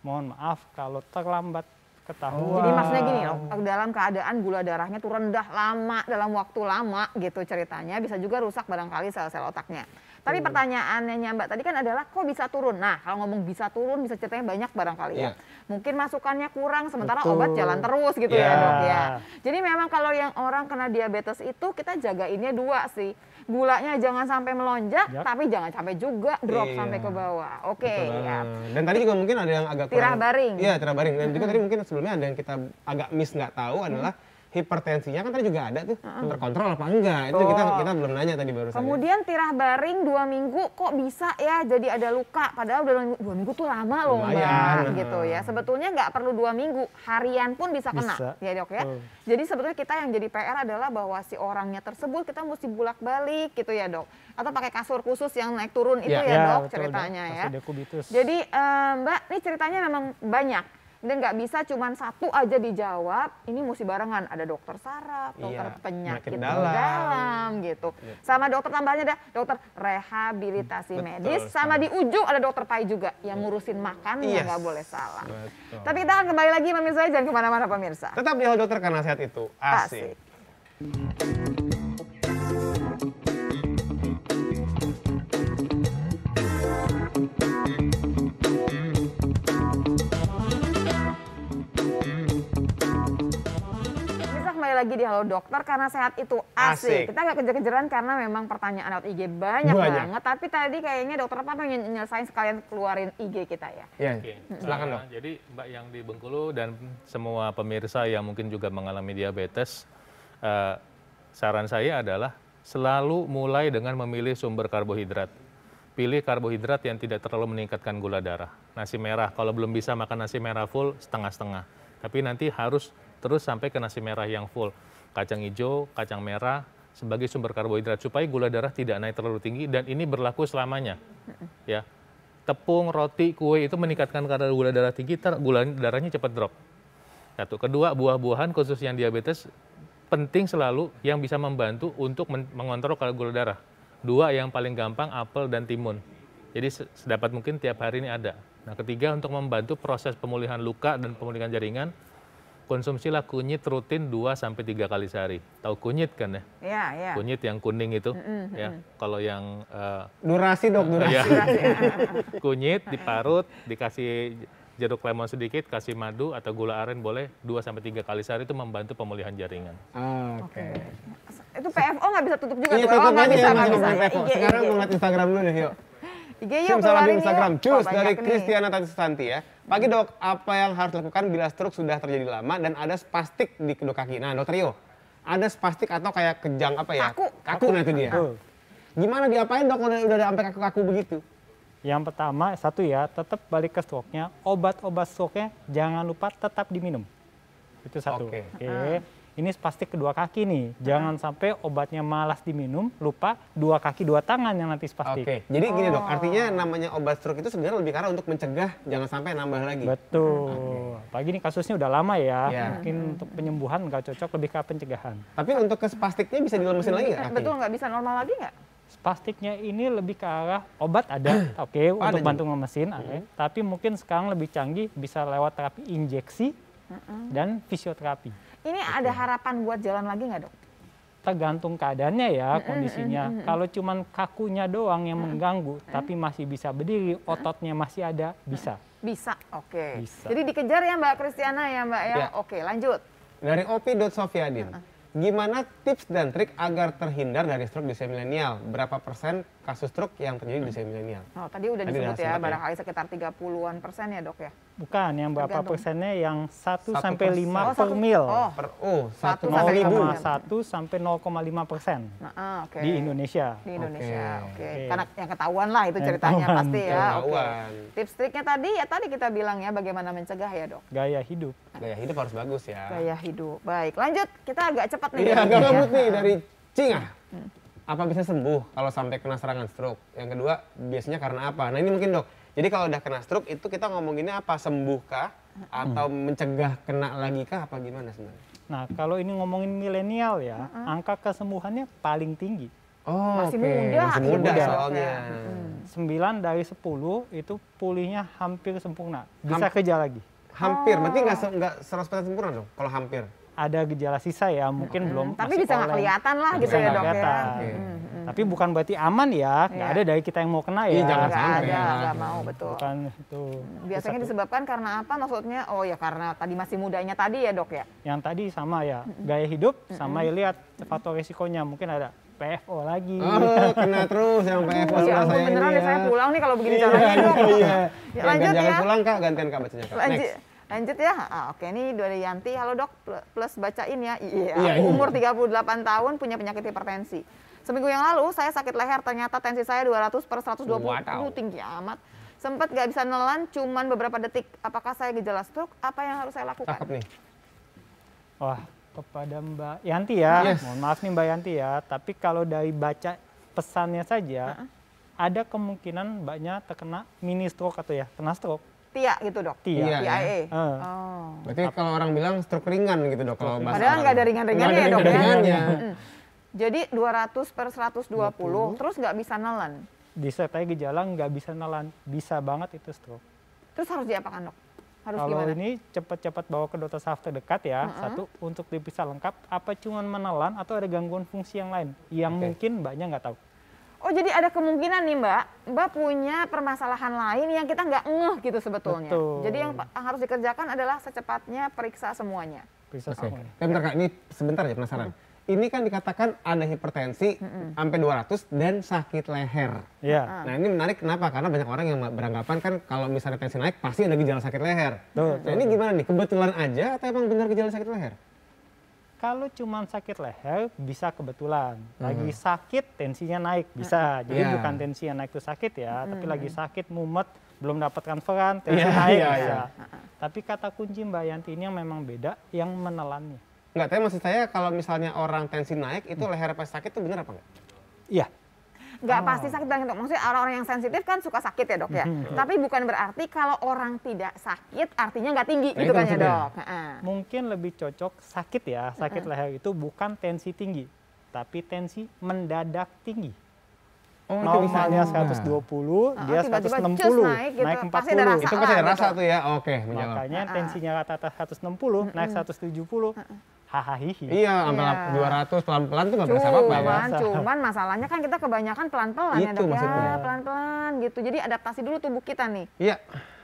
F: Mohon maaf kalau terlambat ketahuan. Jadi maksudnya gini, loh, dalam keadaan gula darahnya tuh
E: rendah lama dalam waktu lama gitu ceritanya bisa juga rusak barangkali sel-sel otaknya. Tapi hmm. pertanyaannya Mbak tadi kan adalah kok bisa turun. Nah, kalau ngomong bisa turun bisa ceritanya banyak barangkali yeah. ya. Iya. Mungkin masukannya kurang sementara Betul. obat jalan terus gitu yeah. ya, iya. Dok ya. Jadi memang kalau yang orang kena diabetes itu kita jagainnya dua sih. Gulanya jangan sampai melonjak, yep. Iya. tapi jangan sampai juga drop yeah. sampai ke bawah. Oke, okay, ya.
D: Dan tadi juga mungkin ada yang agak kurang. Tirah baring. Iya, tirah baring. Dan juga tadi mungkin sebelumnya ada yang kita agak miss nggak tahu adalah -hmm hipertensinya kan tadi juga ada tuh, uh-huh. terkontrol apa enggak? Itu oh. kita kita belum nanya tadi baru Kemudian
E: tirah baring dua minggu kok bisa ya jadi ada luka, padahal udah dua minggu tuh lama loh mbak, gitu ya. Hmm. Sebetulnya nggak perlu dua minggu, harian pun bisa kena, bisa. ya dok ya. uh. Jadi sebetulnya kita yang jadi PR adalah bahwa si orangnya tersebut kita mesti bulak balik gitu ya dok, atau pakai kasur khusus yang naik turun itu ya, ya, ya dok ceritanya ya. Jadi uh, mbak, ini ceritanya memang banyak dan nggak bisa cuma satu aja dijawab, ini mesti barengan. Ada dokter saraf, dokter iya, penyakit dalam. dalam gitu. Iya. Sama dokter tambahannya ada dokter rehabilitasi Betul. medis, sama di ujung ada dokter pai juga yang iya. ngurusin makan yes. nggak boleh salah.
D: Betul. Tapi
E: kita akan kembali lagi pemirsa, jangan kemana-mana pemirsa.
D: Tetap di Hal Dokter karena sehat itu asik. asik.
E: lagi di Halo Dokter karena sehat itu asik. asik. Kita nggak kejar-kejaran karena memang pertanyaan lewat IG banyak, banyak banget. Tapi tadi kayaknya dokter apa pengen nyelesain sekalian keluarin IG kita ya.
G: Yeah. okay. silakan dok. Nah, jadi Mbak yang di Bengkulu dan semua pemirsa yang mungkin juga mengalami diabetes, uh, saran saya adalah selalu mulai dengan memilih sumber karbohidrat pilih karbohidrat yang tidak terlalu meningkatkan gula darah. Nasi merah, kalau belum bisa makan nasi merah full, setengah-setengah. Tapi nanti harus terus sampai ke nasi merah yang full. Kacang hijau, kacang merah, sebagai sumber karbohidrat supaya gula darah tidak naik terlalu tinggi dan ini berlaku selamanya. Ya. Tepung, roti, kue itu meningkatkan kadar gula darah tinggi, ter, gula darahnya cepat drop. Satu, kedua buah-buahan khusus yang diabetes penting selalu yang bisa membantu untuk mengontrol kadar gula darah. Dua yang paling gampang apel dan timun. Jadi sedapat mungkin tiap hari ini ada. Nah, ketiga untuk membantu proses pemulihan luka dan pemulihan jaringan konsumsilah kunyit rutin 2 sampai tiga kali sehari. Tahu kunyit kan ya? Iya, iya. Kunyit yang kuning itu mm -hmm. ya. Kalau yang uh, durasi dok, *laughs* durasi. Ya. *laughs* kunyit diparut, dikasih jeruk lemon sedikit, kasih madu atau gula aren boleh 2 sampai 3 kali sehari itu membantu pemulihan jaringan.
F: Oke. Okay.
E: Itu PFO nggak bisa tutup juga iya, oh, Tutup oh, nggak bisa, bisa. PFO. Sekarang mau ngeliat
F: Instagram
D: dulu deh, yuk.
E: IG yuk di Instagram. Cus dari Kristiana
D: Tati Santi ya. Pagi dok, apa yang harus dilakukan bila stroke sudah terjadi lama dan ada spastik di kedua kaki? Nah dokter Rio,
F: ada spastik atau kayak kejang apa ya? Kaku. Kaku, kaku. Nah itu dia. Kaku. Gimana diapain dok kalau udah sampai kaku-kaku begitu? Yang pertama, satu ya, tetap balik ke stroke-nya. Obat-obat stroke-nya jangan lupa tetap diminum. Itu satu. Oke. Okay. Okay. Uh -huh ini pasti kedua kaki nih. Hmm. Jangan hmm. sampai obatnya malas diminum, lupa dua kaki dua tangan yang nanti spastik. Oke. Okay. Jadi oh. gini dok, oh. artinya namanya obat stroke itu sebenarnya lebih karena untuk mencegah jangan sampai nambah lagi. Betul. Hmm, okay. Pagi ini kasusnya udah lama ya. Yeah. Mungkin hmm. untuk penyembuhan nggak cocok, lebih ke pencegahan. Tapi untuk ke spastiknya bisa mesin lagi nggak? Betul,
E: nggak bisa normal lagi nggak?
F: spastiknya ini lebih ke arah obat ada, *clears throat* oke okay, oh, untuk bantu ngemesin, oke. Hmm. Tapi mungkin sekarang lebih canggih bisa lewat terapi injeksi dan fisioterapi.
E: Ini okay. ada harapan buat jalan lagi nggak dok?
F: Tergantung keadaannya ya kondisinya. Mm -hmm. Kalau cuman kakunya doang yang mm -hmm. mengganggu, mm -hmm. tapi masih bisa berdiri, ototnya masih ada, bisa.
E: Bisa, oke. Okay. Jadi dikejar ya Mbak Kristiana ya Mbak ya. ya. Oke, okay, lanjut.
F: Dari Opi Dot -hmm.
D: gimana tips dan trik agar terhindar dari stroke di milenial? Berapa persen kasus stroke
F: yang terjadi di usia milenial.
E: Oh, tadi udah tadi disebut ya, barangkali ya. sekitar 30-an persen ya dok ya?
F: Bukan, yang berapa Tergantung. persennya yang 1, sampai 5 oh, per mil. Oh, per, oh 1, 1 sampai 0,5 persen nah, ah, okay. di Indonesia. Di Indonesia, oke. Okay. Okay. okay. Karena
E: yang ketahuan lah itu ceritanya ketahuan. pasti ya. Ketahuan. Okay. Tips triknya tadi ya tadi kita bilang ya bagaimana mencegah ya dok?
D: Gaya hidup. Gaya hidup harus bagus ya. Gaya
E: hidup, baik. Lanjut, kita agak cepat nih. Iya, agak ngebut ya. nih
D: dari Cingah. Hmm apa bisa sembuh kalau sampai kena serangan stroke? Yang kedua, biasanya karena apa? Nah, ini mungkin, Dok. Jadi kalau udah kena stroke itu kita ngomonginnya apa? Sembuhkah
F: atau hmm. mencegah kena lagi kah apa gimana sebenarnya? Nah, kalau ini ngomongin milenial ya, uh-huh. angka kesembuhannya paling tinggi. Oh, masih okay. muda, masih muda, muda soalnya. Hmm. 9 dari 10 itu pulihnya hampir sempurna. Bisa Hamp kerja lagi. Hampir, oh. berarti nggak oh. nggak 100% sempurna dong kalau hampir ada gejala sisa ya mungkin hmm. belum tapi bisa nggak kelihatan lah gitu ya dok ya? kelihatan. ya hmm. tapi bukan berarti aman ya nggak ya. ada dari kita yang mau kena ya, ya jangan nggak ada ya. nggak mau betul bukan itu mm, biasanya itu
E: disebabkan karena apa maksudnya oh ya karena tadi masih mudanya tadi ya dok ya
F: yang tadi sama ya gaya hidup sama ya lihat faktor risikonya mungkin ada PFO lagi. Oh, kena terus yang PFO Aduh, sama saya beneran ya. saya ya. pulang
E: nih kalau begini iya, caranya. Iya, iya. Ya, lanjut ya. Jangan pulang Kak,
F: gantian Kak bacanya Kak. Lanjut.
E: Next. Lanjut ya. Ah, oke, ini dari Yanti. Halo dok, plus bacain ya. Iya, yeah, yeah. umur 38 tahun punya penyakit hipertensi. Seminggu yang lalu saya sakit leher, ternyata tensi saya 200 per 120. Wow. Aduh, tinggi amat. Sempat gak bisa nelan cuman beberapa detik. Apakah saya gejala stroke? Apa yang harus saya lakukan? Cakep
F: nih. Wah, kepada Mbak Yanti ya. Yes. Mohon maaf nih Mbak Yanti ya. Tapi kalau dari baca pesannya saja, uh -huh. ada kemungkinan Mbaknya terkena mini stroke atau ya, kena stroke TIA gitu dok? TIA. Iya, TIA. TIA. Uh. Eh. Oh. Berarti
D: kalau orang bilang stroke ringan gitu dok kalau bahasa Padahal nggak ada ringan-ringannya ya dok
E: ya? Jadi 200 per 120, 20. terus nggak bisa nelan?
F: Disertai gejala nggak bisa nelan, bisa banget itu stroke.
E: Terus harus diapakan dok? Harus Kalau gimana? ini
F: cepat-cepat bawa ke dokter saraf terdekat ya, Uh -huh. satu untuk dipisah lengkap, apa cuman menelan atau ada gangguan fungsi yang lain yang okay. mungkin banyak nggak tahu.
E: Oh jadi ada kemungkinan nih Mbak, Mbak punya permasalahan lain yang kita nggak ngeh gitu sebetulnya. Betul. Jadi yang harus dikerjakan adalah secepatnya periksa semuanya.
D: Periksa okay. semuanya. Eh, bentar Kak, ini sebentar ya penasaran. Hmm. Ini kan dikatakan ada hipertensi hmm. sampai 200 dan sakit leher. Iya. Yeah. Nah ini menarik kenapa? Karena banyak orang yang beranggapan kan kalau misalnya tensi naik pasti ada gejala sakit leher. Betul. Nah ini gimana nih? Kebetulan aja atau emang benar gejala sakit leher?
F: Kalau cuma sakit leher bisa kebetulan. Hmm. Lagi sakit tensinya naik bisa. Hmm. Jadi yeah. bukan tensi yang naik itu sakit ya, hmm. tapi lagi sakit mumet belum dapat transferan iya, tensi yeah, naik yeah, bisa. Yeah. Tapi kata kunci Mbak Yanti ini yang memang beda yang menelannya. Nggak tapi maksud saya kalau
D: misalnya orang tensi
F: naik itu leher pas sakit itu benar apa enggak?
D: Iya
E: nggak oh. pasti sakit dan maksudnya orang-orang yang sensitif kan suka sakit ya dok ya. Hmm. Tapi bukan berarti kalau orang tidak sakit artinya nggak tinggi nah, gitu kan ya dok.
F: Mungkin lebih cocok sakit ya sakit leher itu bukan tensi tinggi, tapi tensi mendadak tinggi. Oh, gitu. normalnya 120, nah. oh, dia tiba -tiba 160, naik, gitu. naik 40. Pasti ada rasa itu pasti ada rasa gitu. tuh ya, oke. Makanya tensinya rata-rata 160, naik 170, hahaha iya sampai yeah.
D: 200 pelan-pelan tuh
F: nggak bisa apa-apa ya cuman
E: masalahnya kan kita kebanyakan pelan-pelan ya, ya. pelan-pelan gitu jadi adaptasi dulu tubuh kita nih iya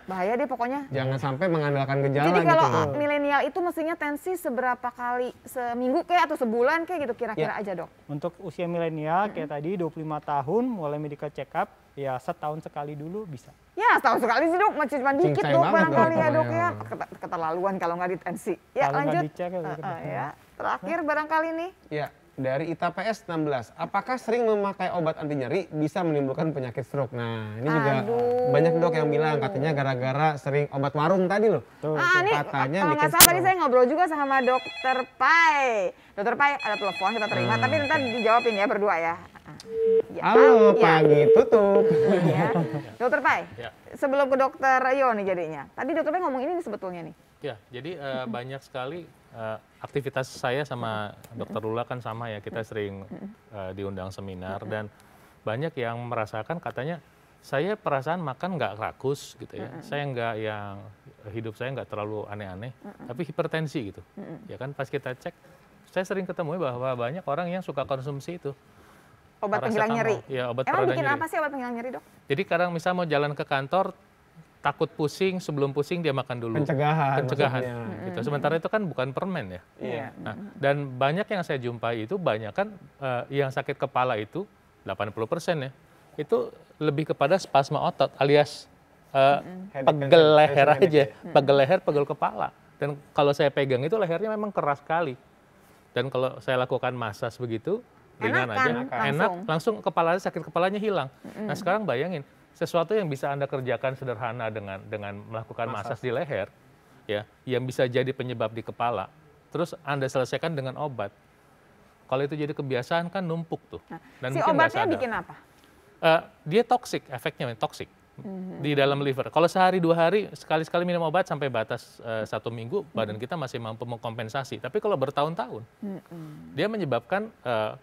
E: bahaya deh pokoknya.
D: Jangan sampai mengandalkan
F: gejala Jadi gitu, kalau gitu.
E: milenial itu mestinya tensi seberapa kali seminggu kayak atau sebulan kayak gitu kira-kira ya. aja, Dok.
F: Untuk usia milenial kayak tadi -hmm. tadi 25 tahun mulai medical check up ya setahun sekali dulu bisa.
E: Ya, setahun sekali sih, Dok. Masih cuma dikit, Dok, barangkali ya, Dok ya. Keterlaluan kalau nggak ditensi Ya, kalau lanjut. Dicek, uh, uh, ya. Terakhir barangkali nih.
D: Ya, dari ITAPS 16. Apakah sering memakai obat anti nyeri bisa menimbulkan penyakit stroke? Nah, ini juga Aduh. banyak dok yang bilang katanya gara-gara sering obat warung tadi loh. Tuh, ah, ini, katanya kalau nggak salah tadi saya
E: ngobrol juga sama dokter Pai. Dokter Pai ada telepon kita terima, ah. tapi nanti dijawabin ya berdua ya.
D: Ya, Halo, ya. pagi tutup.
E: Ya. *laughs* Dokter Pai, ya. sebelum ke dokter Yo nih jadinya. Tadi dokter Pai ngomong ini
G: sebetulnya nih. Ya, jadi uh, *laughs* banyak sekali Eh, aktivitas saya sama dokter lula kan sama ya kita sering eh, diundang seminar dan banyak yang merasakan katanya saya perasaan makan nggak rakus gitu ya saya nggak yang hidup saya nggak terlalu aneh-aneh tapi hipertensi gitu ya kan pas kita cek saya sering ketemu bahwa banyak orang yang suka konsumsi itu obat penghilang nyeri. Ya, obat Emang bikin nyeri. apa
E: sih obat penghilang nyeri, Dok?
G: Jadi kadang misal mau jalan ke kantor takut pusing sebelum pusing dia makan dulu pencegahan pencegahan maksudnya. gitu sementara itu kan bukan permen ya iya. iya. nah, dan banyak yang saya jumpai itu banyak kan uh, eh, yang sakit kepala itu 80 persen ya itu lebih kepada spasma otot alias uh, pegel leher aja pegel leher pegel kepala dan kalau saya pegang itu lehernya memang keras sekali dan kalau saya lakukan massage begitu ringan aja enak langsung kepalanya sakit kepalanya hilang nah sekarang bayangin sesuatu yang bisa anda kerjakan sederhana dengan dengan melakukan masas, masas di leher, ya, yang bisa jadi penyebab di kepala, terus anda selesaikan dengan obat. Kalau itu jadi kebiasaan kan numpuk tuh. Nah, Dan si obatnya bikin apa? Uh, dia toksik, efeknya toksik hmm. di dalam liver. Kalau sehari dua hari sekali-sekali minum obat sampai batas uh, satu minggu, badan hmm. kita masih mampu mengkompensasi. Tapi kalau bertahun-tahun,
E: hmm.
G: dia menyebabkan uh,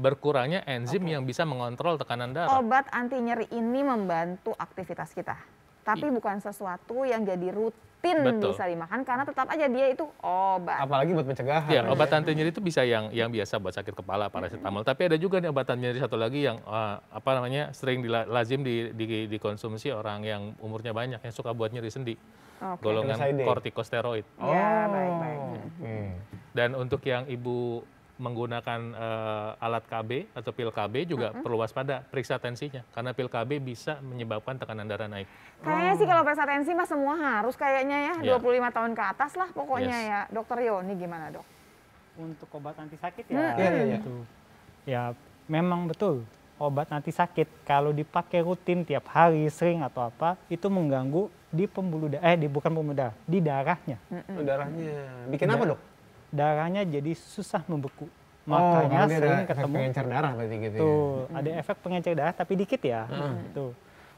G: berkurangnya enzim okay. yang bisa mengontrol tekanan darah.
E: Obat anti nyeri ini membantu aktivitas kita, tapi I iya. bukan sesuatu yang jadi rutin Betul. bisa dimakan karena tetap aja dia itu obat.
G: Apalagi buat pencegahan. Ya, obat iya. anti nyeri itu bisa yang yang biasa buat sakit kepala paracetamol, mm -hmm. tapi ada juga nih obat anti nyeri satu lagi yang uh, apa namanya sering dilazim di, di, dikonsumsi orang yang umurnya banyak yang suka buat nyeri sendi. Okay. Golongan kortikosteroid. Oh, ya, baik-baik. Hmm. Dan untuk yang ibu menggunakan uh, alat KB atau pil KB juga mm -hmm. perlu waspada, periksa tensinya karena pil KB bisa menyebabkan tekanan darah naik. Kayaknya hmm. sih kalau
E: periksa tensi mah semua harus kayaknya ya, ya. 25 tahun ke atas lah pokoknya yes. ya. Dokter Yoni gimana, Dok? Untuk obat anti sakit ya. Mm -hmm.
F: ya, ya, ya memang betul obat anti sakit kalau dipakai rutin tiap hari sering atau apa itu mengganggu di pembuluh darah eh di bukan pembuluh darah di darahnya. Mm Darahnya. Bikin apa, Dok? darahnya jadi susah membeku. Oh, Makanya oh, sering ada ketemu. pengencer darah berarti gitu tuh, ya. Hmm. ada efek pengencer darah tapi dikit ya. Hmm. Tuh. Gitu.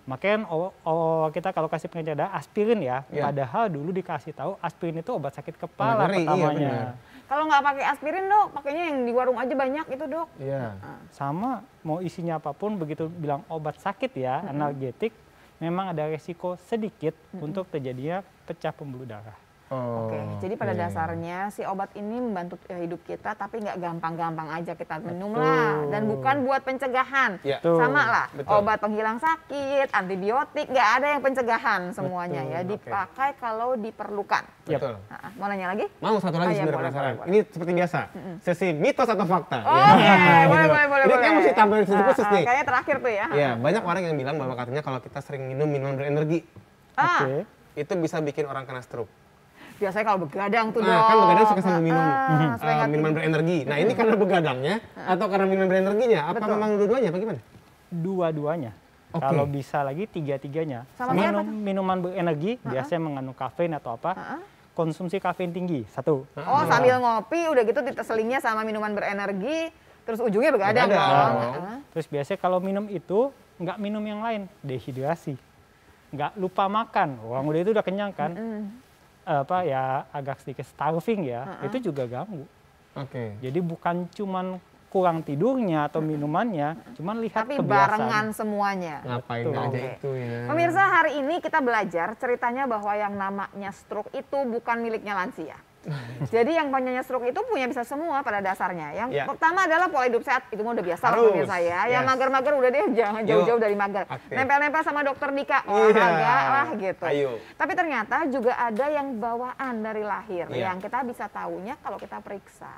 F: Makanya oh, oh, kita kalau kasih pengencer darah aspirin ya. Yeah. Padahal dulu dikasih tahu aspirin itu obat sakit kepala Ngeri, iya, pertamanya. Iya
E: kalau nggak pakai aspirin dok, pakainya yang di warung aja banyak itu dok.
F: Iya. Yeah. Sama mau isinya apapun begitu bilang obat sakit ya, mm -hmm. analgetik, memang ada resiko sedikit mm -hmm. untuk terjadinya pecah pembuluh darah. Oke, okay. Oh, jadi pada yeah. Iya.
E: dasarnya si obat ini membantu eh, hidup kita, tapi nggak gampang-gampang aja kita minum Betul. lah, dan bukan buat pencegahan. Yeah. Iya. Sama lah, Betul. obat penghilang sakit, antibiotik, nggak ada yang pencegahan semuanya Betul. ya, dipakai okay. kalau diperlukan.
D: Betul. Nah,
E: mau nanya lagi? Mau satu lagi oh, sebenarnya ya, penasaran.
D: Ini seperti biasa, sesi mitos atau fakta. Oke, oh, okay. boleh, gitu. boleh, boleh. Ini kayak mesti di sini ah, khusus nih. Kayaknya
E: terakhir tuh ya. Iya,
D: banyak orang yang bilang bahwa katanya kalau kita sering minum minuman berenergi, ah. okay. itu bisa bikin orang kena stroke
E: biasanya kalau begadang tuh nah, Kan begadang suka sambil minum ah,
D: ah uh, minuman berenergi. Nah ini karena begadangnya
F: atau karena minuman berenerginya? Apa Betul. memang dua-duanya apa gimana? Dua-duanya. Okay. Kalau bisa lagi tiga-tiganya. Sama minum, minuman berenergi uh-huh. biasanya mengandung kafein atau apa. Uh-huh. Konsumsi kafein tinggi, satu. Oh, dua. sambil
E: ngopi udah gitu diteselingnya sama minuman berenergi, terus ujungnya begadang dong. Uh-huh.
F: Terus biasanya kalau minum itu nggak minum yang lain, dehidrasi. Nggak lupa makan, orang udah itu udah kenyang kan apa ya agak sedikit starving ya, uh -uh. itu juga ganggu. Oke. Okay. Jadi bukan cuman kurang tidurnya atau minumannya, cuman lihat Tapi kebiasaan. barengan semuanya. Ngapain Betul. aja itu ya. Pemirsa
E: hari ini kita belajar ceritanya bahwa yang namanya stroke itu bukan miliknya lansia. *laughs* Jadi yang punya stroke itu punya bisa semua pada dasarnya. Yang yeah. pertama adalah pola hidup sehat, itu mah udah biasa lah punya saya. Yes. Yang mager-mager udah deh *laughs* jangan jauh-jauh dari mager. Nempel-nempel sama dokter Dika, iya. olahraga yeah. lah gitu. Ayo. Tapi ternyata juga ada yang bawaan dari lahir yeah. yang kita bisa tahunya kalau kita periksa.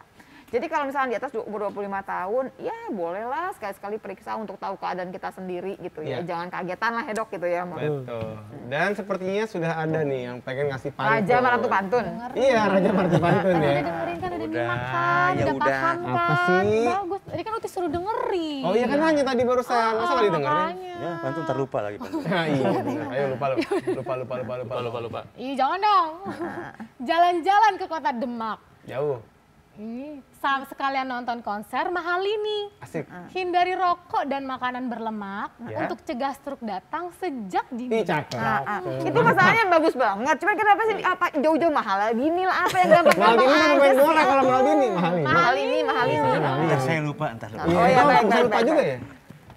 E: Jadi kalau misalnya di atas umur 25 tahun, ya bolehlah sekali-sekali periksa untuk tahu keadaan kita sendiri gitu ya. Yeah. Jangan kagetan lah hedok gitu ya. Betul.
D: Dan sepertinya sudah ada nih yang pengen ngasih pantun. Raja Maratu
E: Pantun. Iya, Raja Maratu Pantun ya. Kan kan, ya. Udah dengerin kan, udah dimakan, ya udah paham kan. Apa
B: sih?
C: Bagus, tadi kan uti suruh dengerin. Oh iya kan hanya tadi barusan, ah, masa nggak didengerin?
B: Ya, pantun terlupa lagi *laughs* ah, iya, ayo lupa lupa lupa lupa lupa lupa lupa.
C: Iya, jangan dong. *laughs* Jalan-jalan ke kota Demak. Jauh. Hmm. Sekalian nonton konser mahal ini. Asik. Ah. Hindari rokok dan makanan berlemak yeah. untuk cegah struk
E: datang sejak di Cakep. Ah, ah. Itu masalahnya bagus banget. Cuma kenapa sih apa jauh-jauh mahal gini lah apa yang gampang *laughs* Mahal
B: gini dua orang kalau mahal gini mahal ini. Mahal
E: ini mahal ini. Iya,
B: ntar saya lupa entar lupa. Iya. Oh, iya, oh, baik, baik, lupa juga ya.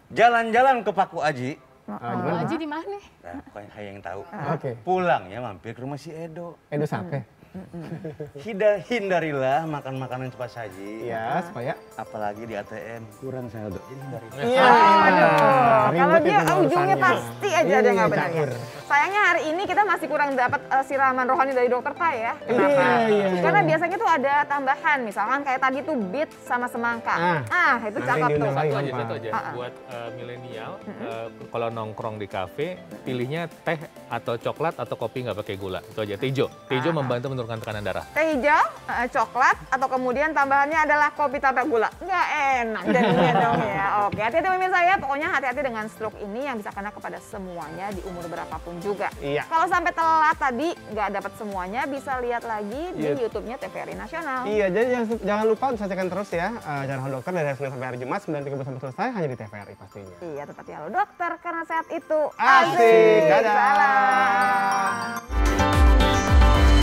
B: Jalan-jalan ke Paku Aji. Paku oh, Aji di mana? Nah, yang tahu. Oke. Pulang ya mampir ke rumah si Edo. Edo sampai. Hida, hindarilah makan makanan cepat saji. Ya, supaya apalagi di ATM kurang saldo. Jadi hindari Iya. kalau dia ujungnya pasti aja ada yang iya, nggak benar. Ya.
E: Sayangnya hari ini kita masih kurang dapat uh, siraman rohani dari dokter Pak ya. Kenapa? Iya, iya, iya, Karena biasanya tuh ada tambahan, misalkan kayak tadi tuh bit sama semangka. Ah, ah itu nah, cakep tuh. Satu aja, satu aja. Ah, ah.
G: Buat uh, milenial, uh, kalau nongkrong di kafe, pilihnya teh atau coklat atau kopi nggak pakai gula. Itu aja, tejo. Tejo ah, ah. membantu menurunkan tekanan darah.
E: Teh hijau, eh, coklat, atau kemudian tambahannya adalah kopi tanpa gula. Nggak enak jadinya *laughs* dong ya. Oke, hati-hati pemirsa ya. Pokoknya hati-hati dengan stroke ini yang bisa kena kepada semuanya di umur berapapun juga. Iya. Kalau sampai telat tadi nggak dapat semuanya, bisa lihat lagi di yeah. YouTube-nya TVRI Nasional. Iya,
D: jadi jangan, jangan lupa saksikan terus ya uh, lupa Dokter dari Senin sampai hari Jumat 9.30 sampai selesai hanya di TVRI pastinya.
E: Iya, tetapi ya. Halo Dokter karena sehat itu asik. asik. Dadah. Salam.